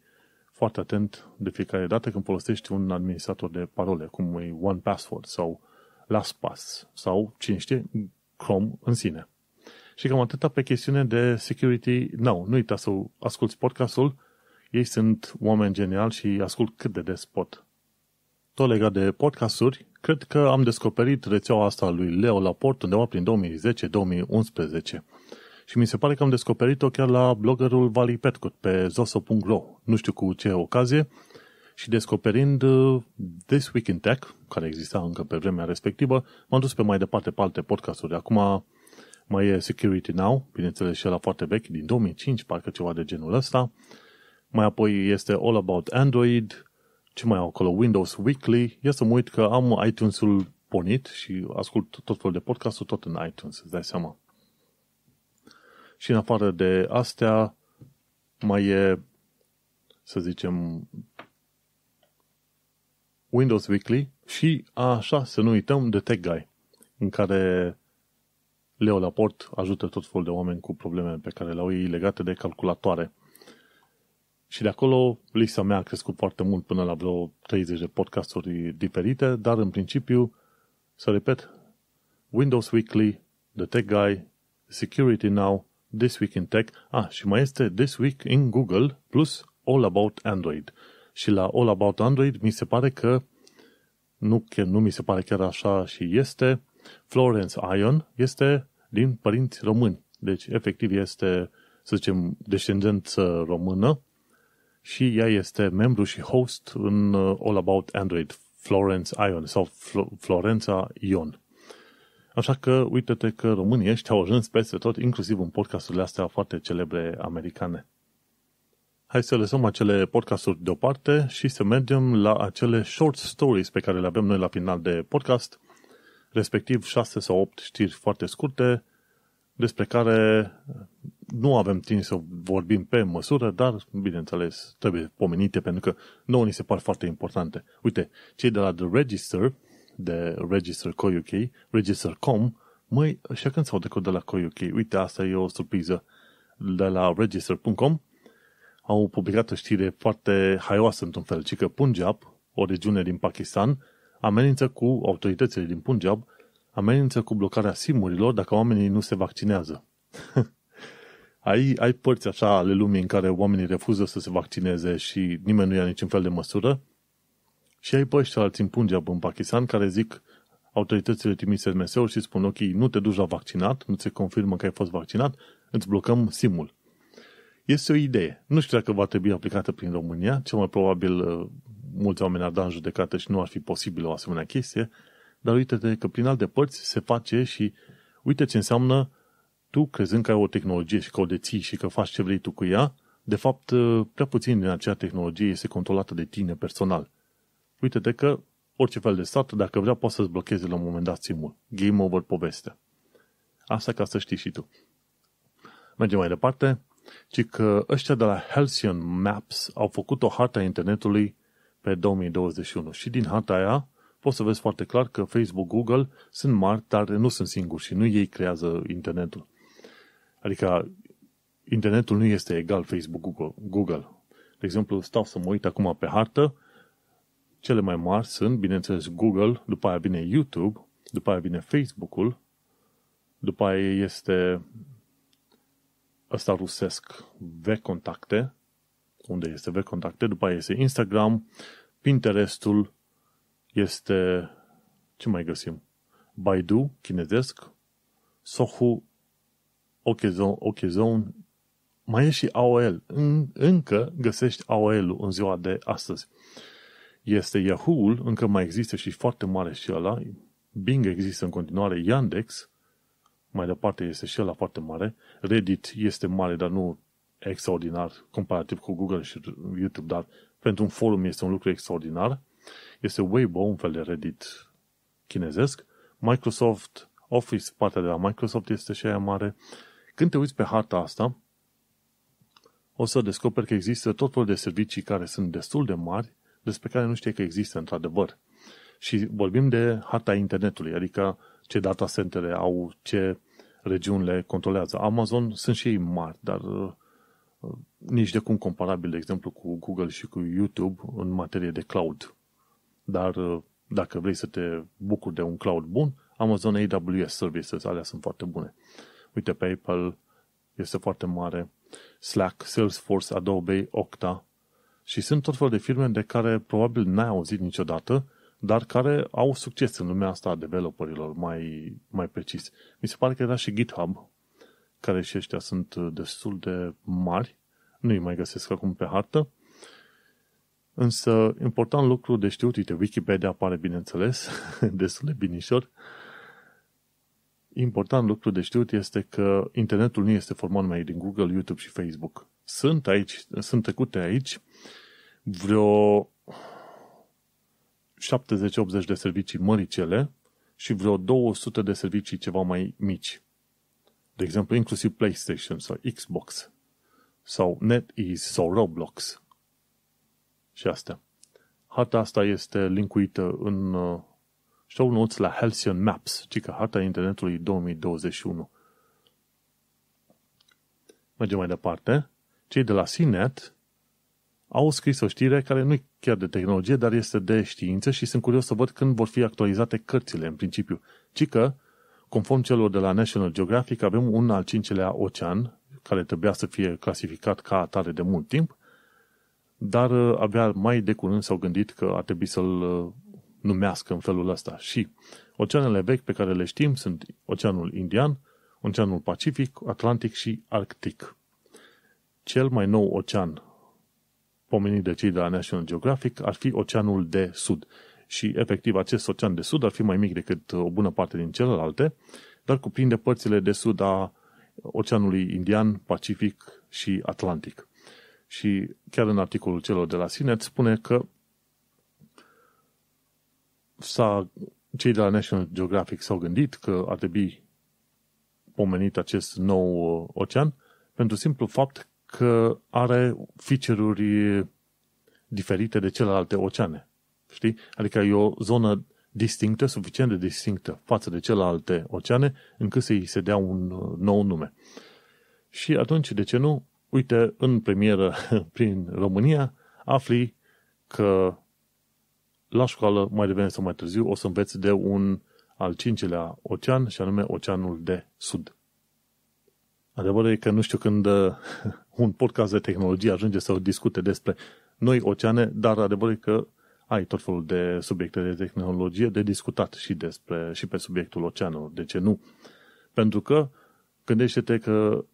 foarte atent de fiecare dată când folosești un administrator de parole, cum e One Password sau LastPass sau, cine știe, Chrome în sine. Și cam atâta pe chestiune de security. Nu, nu uita să asculti podcastul. Ei sunt oameni geniali și ascult cât de des pot tot legat de podcasturi, cred că am descoperit rețeaua asta lui Leo Laport undeva prin 2010-2011. Și mi se pare că am descoperit-o chiar la bloggerul Vali Petcut pe zoso.ro, nu știu cu ce ocazie, și descoperind uh, This Week in Tech, care exista încă pe vremea respectivă, m-am dus pe mai departe pe alte podcasturi. Acum mai e Security Now, bineînțeles și la foarte vechi, din 2005, parcă ceva de genul ăsta. Mai apoi este All About Android, ce mai au acolo, Windows Weekly, ia să mă uit că am iTunes-ul pornit și ascult tot felul de podcasturi tot în iTunes, îți dai seama. Și în afară de astea, mai e, să zicem, Windows Weekly și, așa, să nu uităm, de Tech Guy, în care Leo Laport ajută tot felul de oameni cu probleme pe care le au ei legate de calculatoare. Și de acolo lista mea a crescut foarte mult până la vreo 30 de podcasturi diferite, dar în principiu, să repet, Windows Weekly, The Tech Guy, Security Now, This Week in Tech, ah, și mai este This Week in Google plus All About Android. Și la All About Android mi se pare că, nu, că nu mi se pare chiar așa și este, Florence Ion este din părinți români. Deci, efectiv, este, să zicem, descendență română, și ea este membru și host în uh, All About Android Florence Ion sau Flo- Florența Ion. Așa că uite-te că românii ăștia au ajuns peste tot, inclusiv în podcasturile astea foarte celebre americane. Hai să lăsăm acele podcasturi deoparte și să mergem la acele short stories pe care le avem noi la final de podcast, respectiv 6 sau 8 știri foarte scurte despre care nu avem timp să vorbim pe măsură, dar, bineînțeles, trebuie pomenite pentru că nouă ni se par foarte importante. Uite, cei de la The Register, de Register Co. UK, Register.com, măi, și când s-au decât de la Co. UK, uite, asta e o surpriză. De la Register.com au publicat o știre foarte haioasă într-un fel, ci că Punjab, o regiune din Pakistan, amenință cu autoritățile din Punjab, amenință cu blocarea simurilor dacă oamenii nu se vaccinează. ai, ai părți așa ale lumii în care oamenii refuză să se vaccineze și nimeni nu ia niciun fel de măsură și ai pe ăștia alții în Punjab, în Pakistan, care zic autoritățile trimis SMS-uri și spun, ok, nu te duci la vaccinat, nu se confirmă că ai fost vaccinat, îți blocăm simul. Este o idee. Nu știu dacă va trebui aplicată prin România, cel mai probabil uh, mulți oameni ar da în judecată și nu ar fi posibil o asemenea chestie, dar uite-te că prin alte părți se face și uite ce înseamnă tu, crezând că ai o tehnologie și că o deții și că faci ce vrei tu cu ea, de fapt, ă, prea puțin din acea tehnologie este controlată de tine personal. Uite-te că orice fel de stat, dacă vrea, poate să-ți blocheze la un moment dat simul. Game over poveste. Asta ca să știi și tu. Mergem mai departe. Ci că ăștia de la Halcyon Maps au făcut o harta internetului pe 2021 și din harta aia poți să vezi foarte clar că Facebook, Google sunt mari, dar nu sunt singuri și nu ei creează internetul. Adică internetul nu este egal Facebook, Google. Google. De exemplu, stau să mă uit acum pe hartă, cele mai mari sunt, bineînțeles, Google, după aia vine YouTube, după aia vine Facebook-ul, după aia este ăsta rusesc, V-Contacte, unde este V-Contacte, după aia este Instagram, Pinterestul este, ce mai găsim? Baidu, chinezesc, Sohu, Ochezone, Ochezone, mai e și AOL. În, încă găsești AOL-ul în ziua de astăzi. Este Yahoo-ul, încă mai există și foarte mare și ăla. Bing există în continuare, Yandex, mai departe este și ăla foarte mare. Reddit este mare, dar nu extraordinar, comparativ cu Google și YouTube, dar pentru un forum este un lucru extraordinar. Este Weibo, un fel de Reddit chinezesc. Microsoft Office, partea de la Microsoft este și aia mare. Când te uiți pe harta asta, o să descoperi că există tot felul de servicii care sunt destul de mari, despre care nu știi că există într-adevăr. Și vorbim de harta internetului, adică ce data center au, ce regiuni le controlează. Amazon sunt și ei mari, dar uh, nici de cum comparabil, de exemplu, cu Google și cu YouTube în materie de cloud. Dar uh, dacă vrei să te bucuri de un cloud bun, Amazon AWS Services, alea sunt foarte bune. Uite, PayPal este foarte mare, Slack, Salesforce, Adobe, Okta și sunt tot fel de firme de care probabil n-ai auzit niciodată, dar care au succes în lumea asta a developerilor, mai, mai precis. Mi se pare că era și GitHub, care și ăștia sunt destul de mari, nu-i mai găsesc acum pe hartă, Însă, important lucru de știut, uite, Wikipedia apare, bineînțeles, destul de binișor, Important lucru de știut este că internetul nu este format mai din Google, YouTube și Facebook. Sunt aici, sunt trecute aici vreo 70-80 de servicii măricele și vreo 200 de servicii ceva mai mici. De exemplu, inclusiv PlayStation sau Xbox sau NetEase sau Roblox și astea. Harta asta este linkuită în uh, show notes la Halcyon Maps, ci că harta internetului 2021. Mergem mai departe. Cei de la CNET au scris o știre care nu e chiar de tehnologie, dar este de știință și sunt curios să văd când vor fi actualizate cărțile, în principiu. Ci că, conform celor de la National Geographic, avem un al cincilea ocean, care trebuia să fie clasificat ca atare de mult timp, dar uh, abia mai de curând s-au gândit că ar trebui să-l uh, numească în felul ăsta. Și oceanele vechi pe care le știm sunt Oceanul Indian, Oceanul Pacific, Atlantic și Arctic. Cel mai nou ocean pomenit de cei de la National Geographic ar fi Oceanul de Sud. Și efectiv acest ocean de sud ar fi mai mic decât o bună parte din celelalte, dar cuprinde părțile de sud a Oceanului Indian, Pacific și Atlantic. Și chiar în articolul celor de la Sinet spune că s-a, cei de la National Geographic s-au gândit că ar trebui pomenit acest nou uh, ocean pentru simplu fapt că are feature-uri diferite de celelalte oceane. Știi? Adică e o zonă distinctă, suficient de distinctă față de celelalte oceane, încât să-i se dea un uh, nou nume. Și atunci, de ce nu? Uite, în premieră prin România, afli că la școală, mai devreme sau mai târziu, o să înveți de un al cincilea ocean, și anume Oceanul de Sud. Adevărul e că nu știu când uh, un podcast de tehnologie ajunge să discute despre noi oceane, dar adevărul e că ai tot felul de subiecte de tehnologie de discutat și, despre, și pe subiectul oceanului De ce nu? Pentru că gândește-te că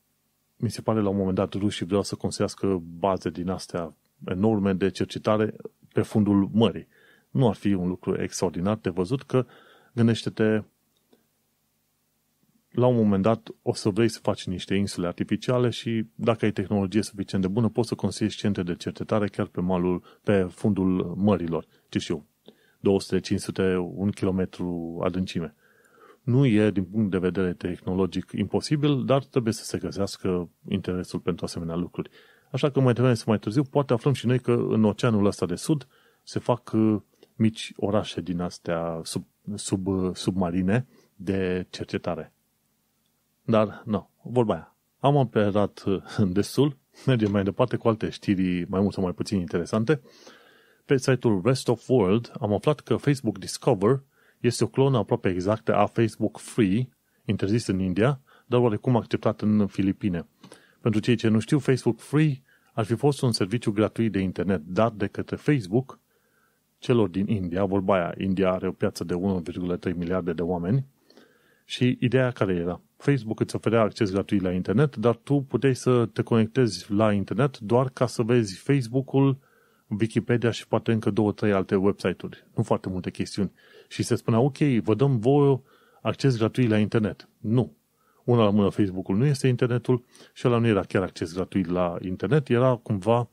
mi se pare la un moment dat rușii vreau să construiască baze din astea enorme de cercetare pe fundul mării. Nu ar fi un lucru extraordinar de văzut că gândește-te la un moment dat o să vrei să faci niște insule artificiale și dacă ai tehnologie suficient de bună, poți să construiești centre de cercetare chiar pe malul, pe fundul mărilor, ce știu, 200, 500, 1 km adâncime. Nu e, din punct de vedere tehnologic, imposibil, dar trebuie să se găsească interesul pentru asemenea lucruri. Așa că mai devreme sau mai târziu, poate aflăm și noi că în oceanul ăsta de sud se fac uh, mici orașe din astea sub, sub, submarine de cercetare. Dar, nu, vorba aia. Am operat destul, mergem mai departe cu alte știri mai mult sau mai puțin interesante. Pe site-ul Rest of World am aflat că Facebook Discover este o clonă aproape exactă a Facebook Free, interzis în India, dar oarecum acceptat în Filipine. Pentru cei ce nu știu, Facebook Free ar fi fost un serviciu gratuit de internet dat de către Facebook celor din India, vorba aia, India are o piață de 1,3 miliarde de oameni și ideea care era? Facebook îți oferea acces gratuit la internet, dar tu puteai să te conectezi la internet doar ca să vezi Facebook-ul, Wikipedia și poate încă două, trei alte website-uri. Nu foarte multe chestiuni. Și se spunea, ok, vă dăm voi acces gratuit la internet. Nu. Una la mână Facebook-ul nu este internetul și ăla nu era chiar acces gratuit la internet, era cumva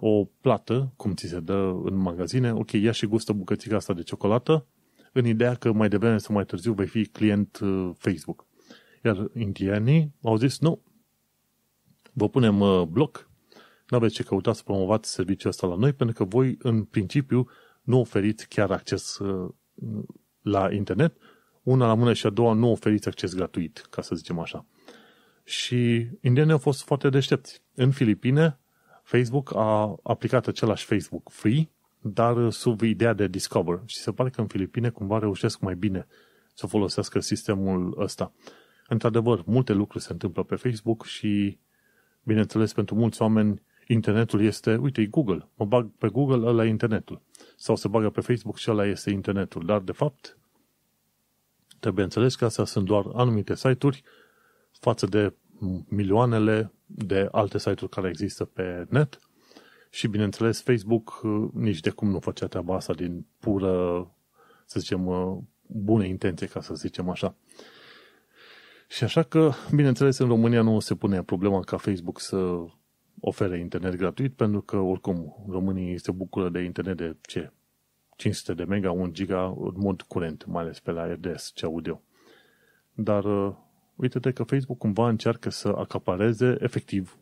o plată, cum ți se dă în magazine, ok, ia și gustă bucățica asta de ciocolată, în ideea că mai devreme sau mai târziu vei fi client uh, Facebook. Iar indianii au zis, nu, vă punem uh, bloc, nu aveți ce căuta să promovați serviciul ăsta la noi, pentru că voi, în principiu, nu oferiți chiar acces uh, la internet, una la mână și a doua nu oferiți acces gratuit, ca să zicem așa. Și indienii au fost foarte deștepți. În Filipine, Facebook a aplicat același Facebook Free, dar sub ideea de Discover. Și se pare că în Filipine cumva reușesc mai bine să folosească sistemul ăsta. Într-adevăr, multe lucruri se întâmplă pe Facebook și, bineînțeles, pentru mulți oameni, internetul este, uite, e Google. Mă bag pe Google, ăla e internetul. Sau se bagă pe Facebook și ăla este internetul. Dar, de fapt, trebuie înțeles că astea sunt doar anumite site-uri față de milioanele de alte site-uri care există pe net și, bineînțeles, Facebook uh, nici de cum nu făcea treaba asta din pură, să zicem, uh, bune intenții, ca să zicem așa. Și așa că, bineînțeles, în România nu se pune problema ca Facebook să ofere internet gratuit, pentru că, oricum, românii se bucură de internet de ce? 500 de mega, 1 giga, în mod curent, mai ales pe la RDS, ce aud eu. Dar uh, uite-te că Facebook cumva încearcă să acapareze, efectiv,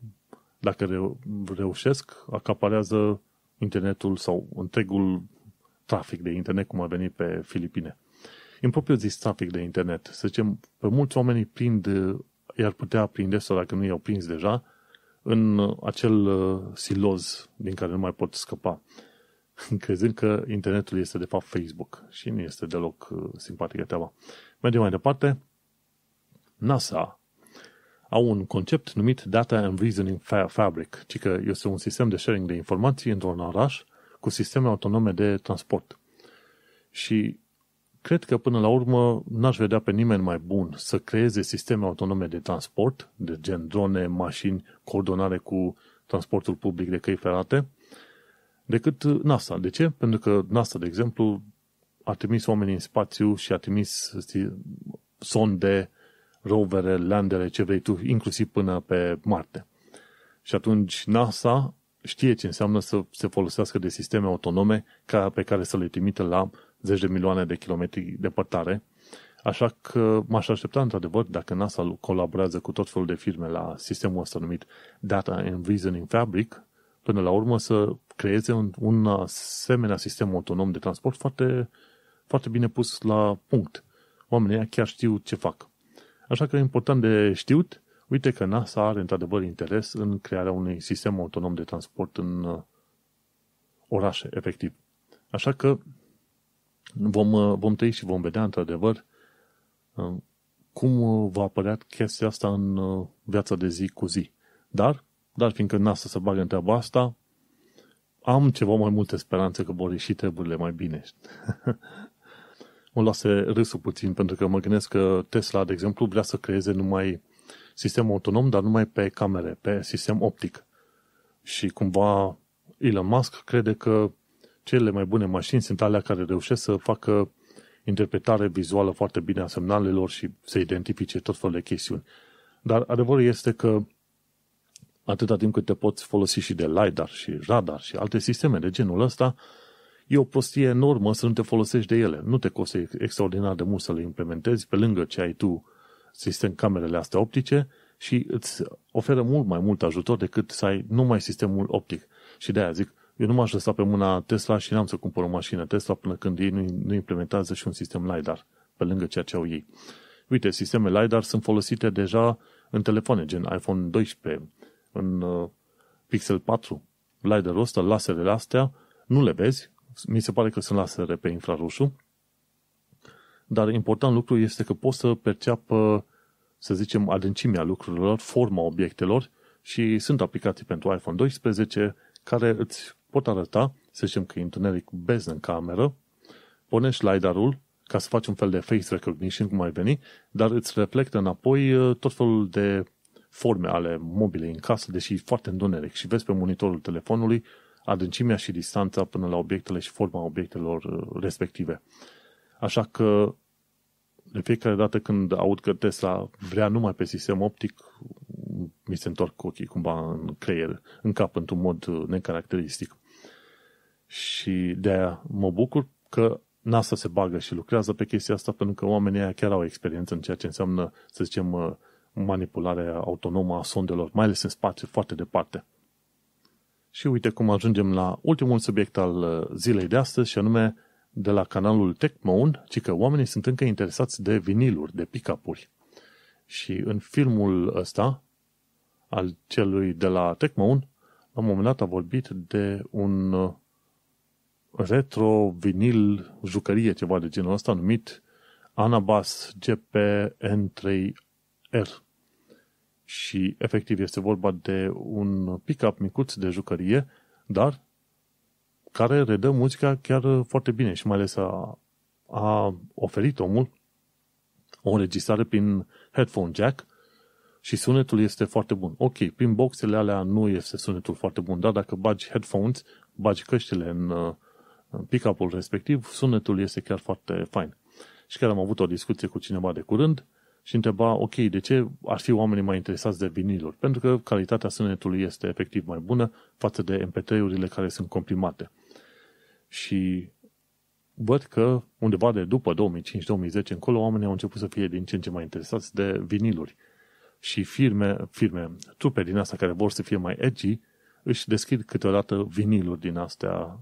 dacă reușesc, acaparează internetul sau întregul trafic de internet, cum a venit pe Filipine. În propriu zis trafic de internet, să zicem, pe mulți oameni prind, i-ar putea prinde, sau dacă nu i-au prins deja, în acel uh, siloz din care nu mai pot scăpa, crezând că internetul este de fapt Facebook și nu este deloc uh, simpatică treaba. Mergem mai departe. NASA au un concept numit Data and Reasoning Fabric, ci că este un sistem de sharing de informații într-un oraș cu sisteme autonome de transport. Și cred că până la urmă n-aș vedea pe nimeni mai bun să creeze sisteme autonome de transport, de gen drone, mașini, coordonare cu transportul public de căi ferate, decât NASA. De ce? Pentru că NASA, de exemplu, a trimis oamenii în spațiu și a trimis sonde rovere, landere, ce vrei tu, inclusiv până pe Marte. Și atunci NASA știe ce înseamnă să se folosească de sisteme autonome ca, pe care să le trimită la zeci de milioane de kilometri departare. Așa că m-aș aștepta într-adevăr dacă NASA colaborează cu tot felul de firme la sistemul ăsta numit Data and Reasoning Fabric, până la urmă să creeze un, un asemenea sistem autonom de transport foarte, foarte bine pus la punct. Oamenii chiar știu ce fac. Așa că e important de știut, uite că NASA are într-adevăr interes în crearea unui sistem autonom de transport în uh, orașe, efectiv. Așa că vom, uh, vom trăi și vom vedea într-adevăr uh, cum va apărea chestia asta în viața de zi cu zi. Dar, dar fiindcă NASA se bagă în treaba asta, am ceva mai multe speranțe că vor ieși treburile mai bine. mă lase râsul puțin, pentru că mă gândesc că Tesla, de exemplu, vrea să creeze numai sistem autonom, dar numai pe camere, pe sistem optic. Și cumva Elon Musk crede că cele mai bune mașini sunt alea care reușesc să facă interpretare vizuală foarte bine a semnalelor și să identifice tot felul de chestiuni. Dar adevărul este că atâta timp cât te poți folosi și de LiDAR și radar și alte sisteme de genul ăsta, uh, E o prostie enormă să nu te folosești de ele. Nu te costă extraordinar de mult să le implementezi pe lângă ce ai tu sistem camerele astea optice și îți oferă mult mai mult ajutor decât să ai numai sistemul optic. Și de aia zic, eu nu m-aș lăsa pe mâna Tesla și n-am să cumpăr o mașină Tesla până când ei nu, implementează și un sistem LiDAR pe lângă ceea ce au ei. Uite, sisteme LiDAR sunt folosite deja în telefoane, gen iPhone 12, în uh, Pixel 4. LiDAR-ul ăsta, laserele astea, nu le vezi, mi se pare că sunt lasere pe infraroșu, dar important lucru este că poți să perceapă, să zicem, adâncimea lucrurilor, forma obiectelor și sunt aplicații pentru iPhone 12 care îți pot arăta, să zicem că e întuneric bezn în cameră, punești LiDAR-ul ca să faci un fel de face recognition, cum ai veni, dar îți reflectă înapoi uh, tot felul de forme ale mobilei în casă, deși e foarte întuneric și vezi pe monitorul telefonului adâncimea și distanța până la obiectele și forma obiectelor uh, respective. Așa că de fiecare dată când aud că Tesla vrea numai pe sistem optic, mi se întorc ochii cumva în creier, în cap, într-un mod uh, necaracteristic. Și de aia mă bucur că NASA se bagă și lucrează pe chestia asta pentru că oamenii aia chiar au experiență în ceea ce înseamnă, să zicem, uh, manipularea autonomă a sondelor, mai ales în spațiu foarte departe. Și uite cum ajungem la ultimul subiect al uh, zilei de astăzi și anume de la canalul TechMoon, ci că oamenii sunt încă interesați de viniluri, de pick-up-uri. Și în filmul ăsta, al celui de la TechMoon, la un moment dat a vorbit de un uh, retro vinil jucărie, ceva de genul ăsta, numit Anabas GPN3R. Și efectiv este vorba de un pick-up micuț de jucărie, dar care redă muzica chiar uh, foarte bine și mai ales a, a oferit omul o înregistrare prin headphone jack și sunetul este foarte bun. Ok, prin boxele alea nu este sunetul foarte bun, dar dacă bagi headphones, bagi căștile în, uh, în pick-up-ul respectiv, sunetul este chiar foarte fain. Și chiar am avut o discuție cu cineva de curând și întreba, ok, de ce ar fi oamenii mai interesați de viniluri? Pentru că calitatea sunetului este efectiv mai bună față de MP3-urile care sunt comprimate. Și văd că undeva de după 2005-2010 încolo oamenii au început să fie din ce în ce mai interesați de viniluri. Și firme, firme, trupe din astea care vor să fie mai edgy, își deschid câteodată viniluri din astea,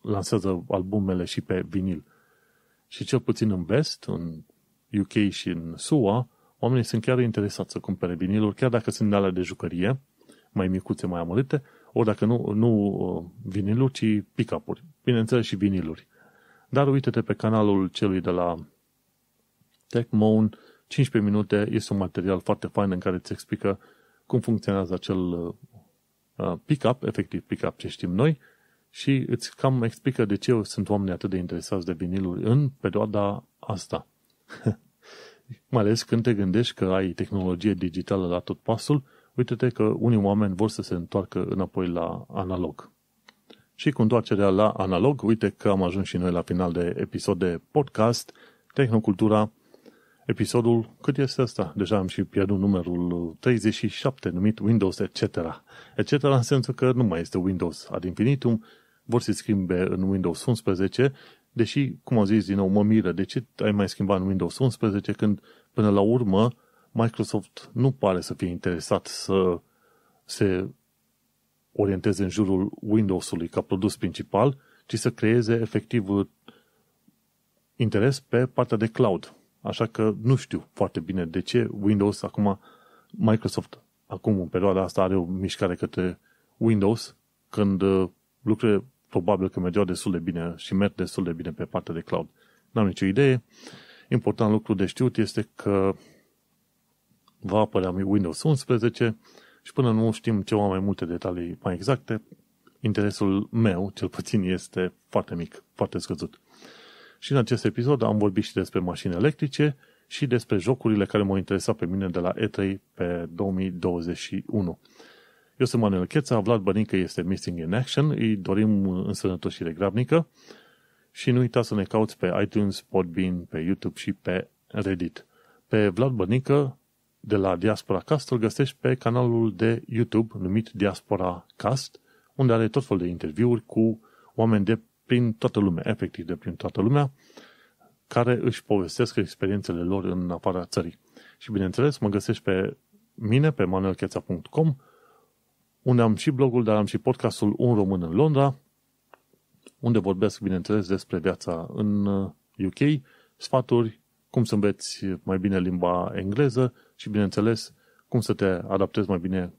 lansează albumele și pe vinil. Și cel puțin în vest, în UK și în SUA, oamenii sunt chiar interesați să cumpere viniluri, chiar dacă sunt de alea de jucărie, mai micuțe, mai amărite, ori dacă nu, nu uh, viniluri, ci pick-up-uri. Bineînțeles și viniluri. Dar uite-te pe canalul celui de la TechMoan, 15 minute, este un material foarte fain în care îți explică cum funcționează acel uh, uh, pick-up, efectiv pick-up ce știm noi, și îți cam explică de ce sunt oamenii atât de interesați de viniluri în perioada asta. Mai ales când te gândești că ai tehnologie digitală la tot pasul, uite-te că unii oameni vor să se întoarcă înapoi la analog. Și cu întoarcerea la analog, uite că am ajuns și noi la final de episod de podcast Tehnocultura, episodul, cât este asta? Deja am și pierdut numărul 37, numit Windows etc. Etc. în sensul că nu mai este Windows ad infinitum, vor să schimbe în Windows 11 Deși, cum am zis din nou, mă miră, de ce ai mai schimbat în Windows 11 când, până la urmă, Microsoft nu pare să fie interesat să se orienteze în jurul Windows-ului ca produs principal, ci să creeze efectiv uh, interes pe partea de cloud. Așa că nu știu foarte bine de ce Windows acum, Microsoft acum în perioada asta are o mișcare către Windows, când uh, lucrurile probabil că mergeau destul de bine și merg destul de bine pe partea de cloud. N-am nicio idee. Important lucru de știut este că va apărea Windows 11 și până nu știm ceva mai multe detalii mai exacte, interesul meu, cel puțin, este foarte mic, foarte scăzut. Și în acest episod am vorbit și despre mașini electrice și despre jocurile care m-au interesat pe mine de la E3 pe 2021. Eu sunt Manuel Cheța, Vlad Bănică este Missing in Action, îi dorim însănătoșire grabnică și nu uita să ne cauți pe iTunes, Podbean, pe YouTube și pe Reddit. Pe Vlad Bănică de la Diaspora Cast îl găsești pe canalul de YouTube numit Diaspora Cast, unde are tot felul de interviuri cu oameni de prin toată lumea, efectiv de prin toată lumea, care își povestesc experiențele lor în afara țării. Și bineînțeles, mă găsești pe mine, pe manuelcheța.com, unde am și blogul, dar am și podcastul Un Român în Londra, unde vorbesc, bineînțeles, despre viața în UK, uh, sfaturi, cum să înveți mai bine limba engleză și, bineînțeles, cum să te adaptezi mai bine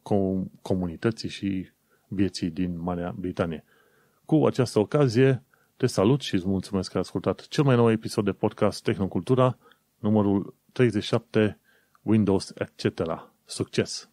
comunității și vieții din Marea Britanie. Cu această ocazie, te salut și îți mulțumesc că ai ascultat cel mai nou episod de podcast Tehnocultura, numărul 37, Windows, etc. Succes!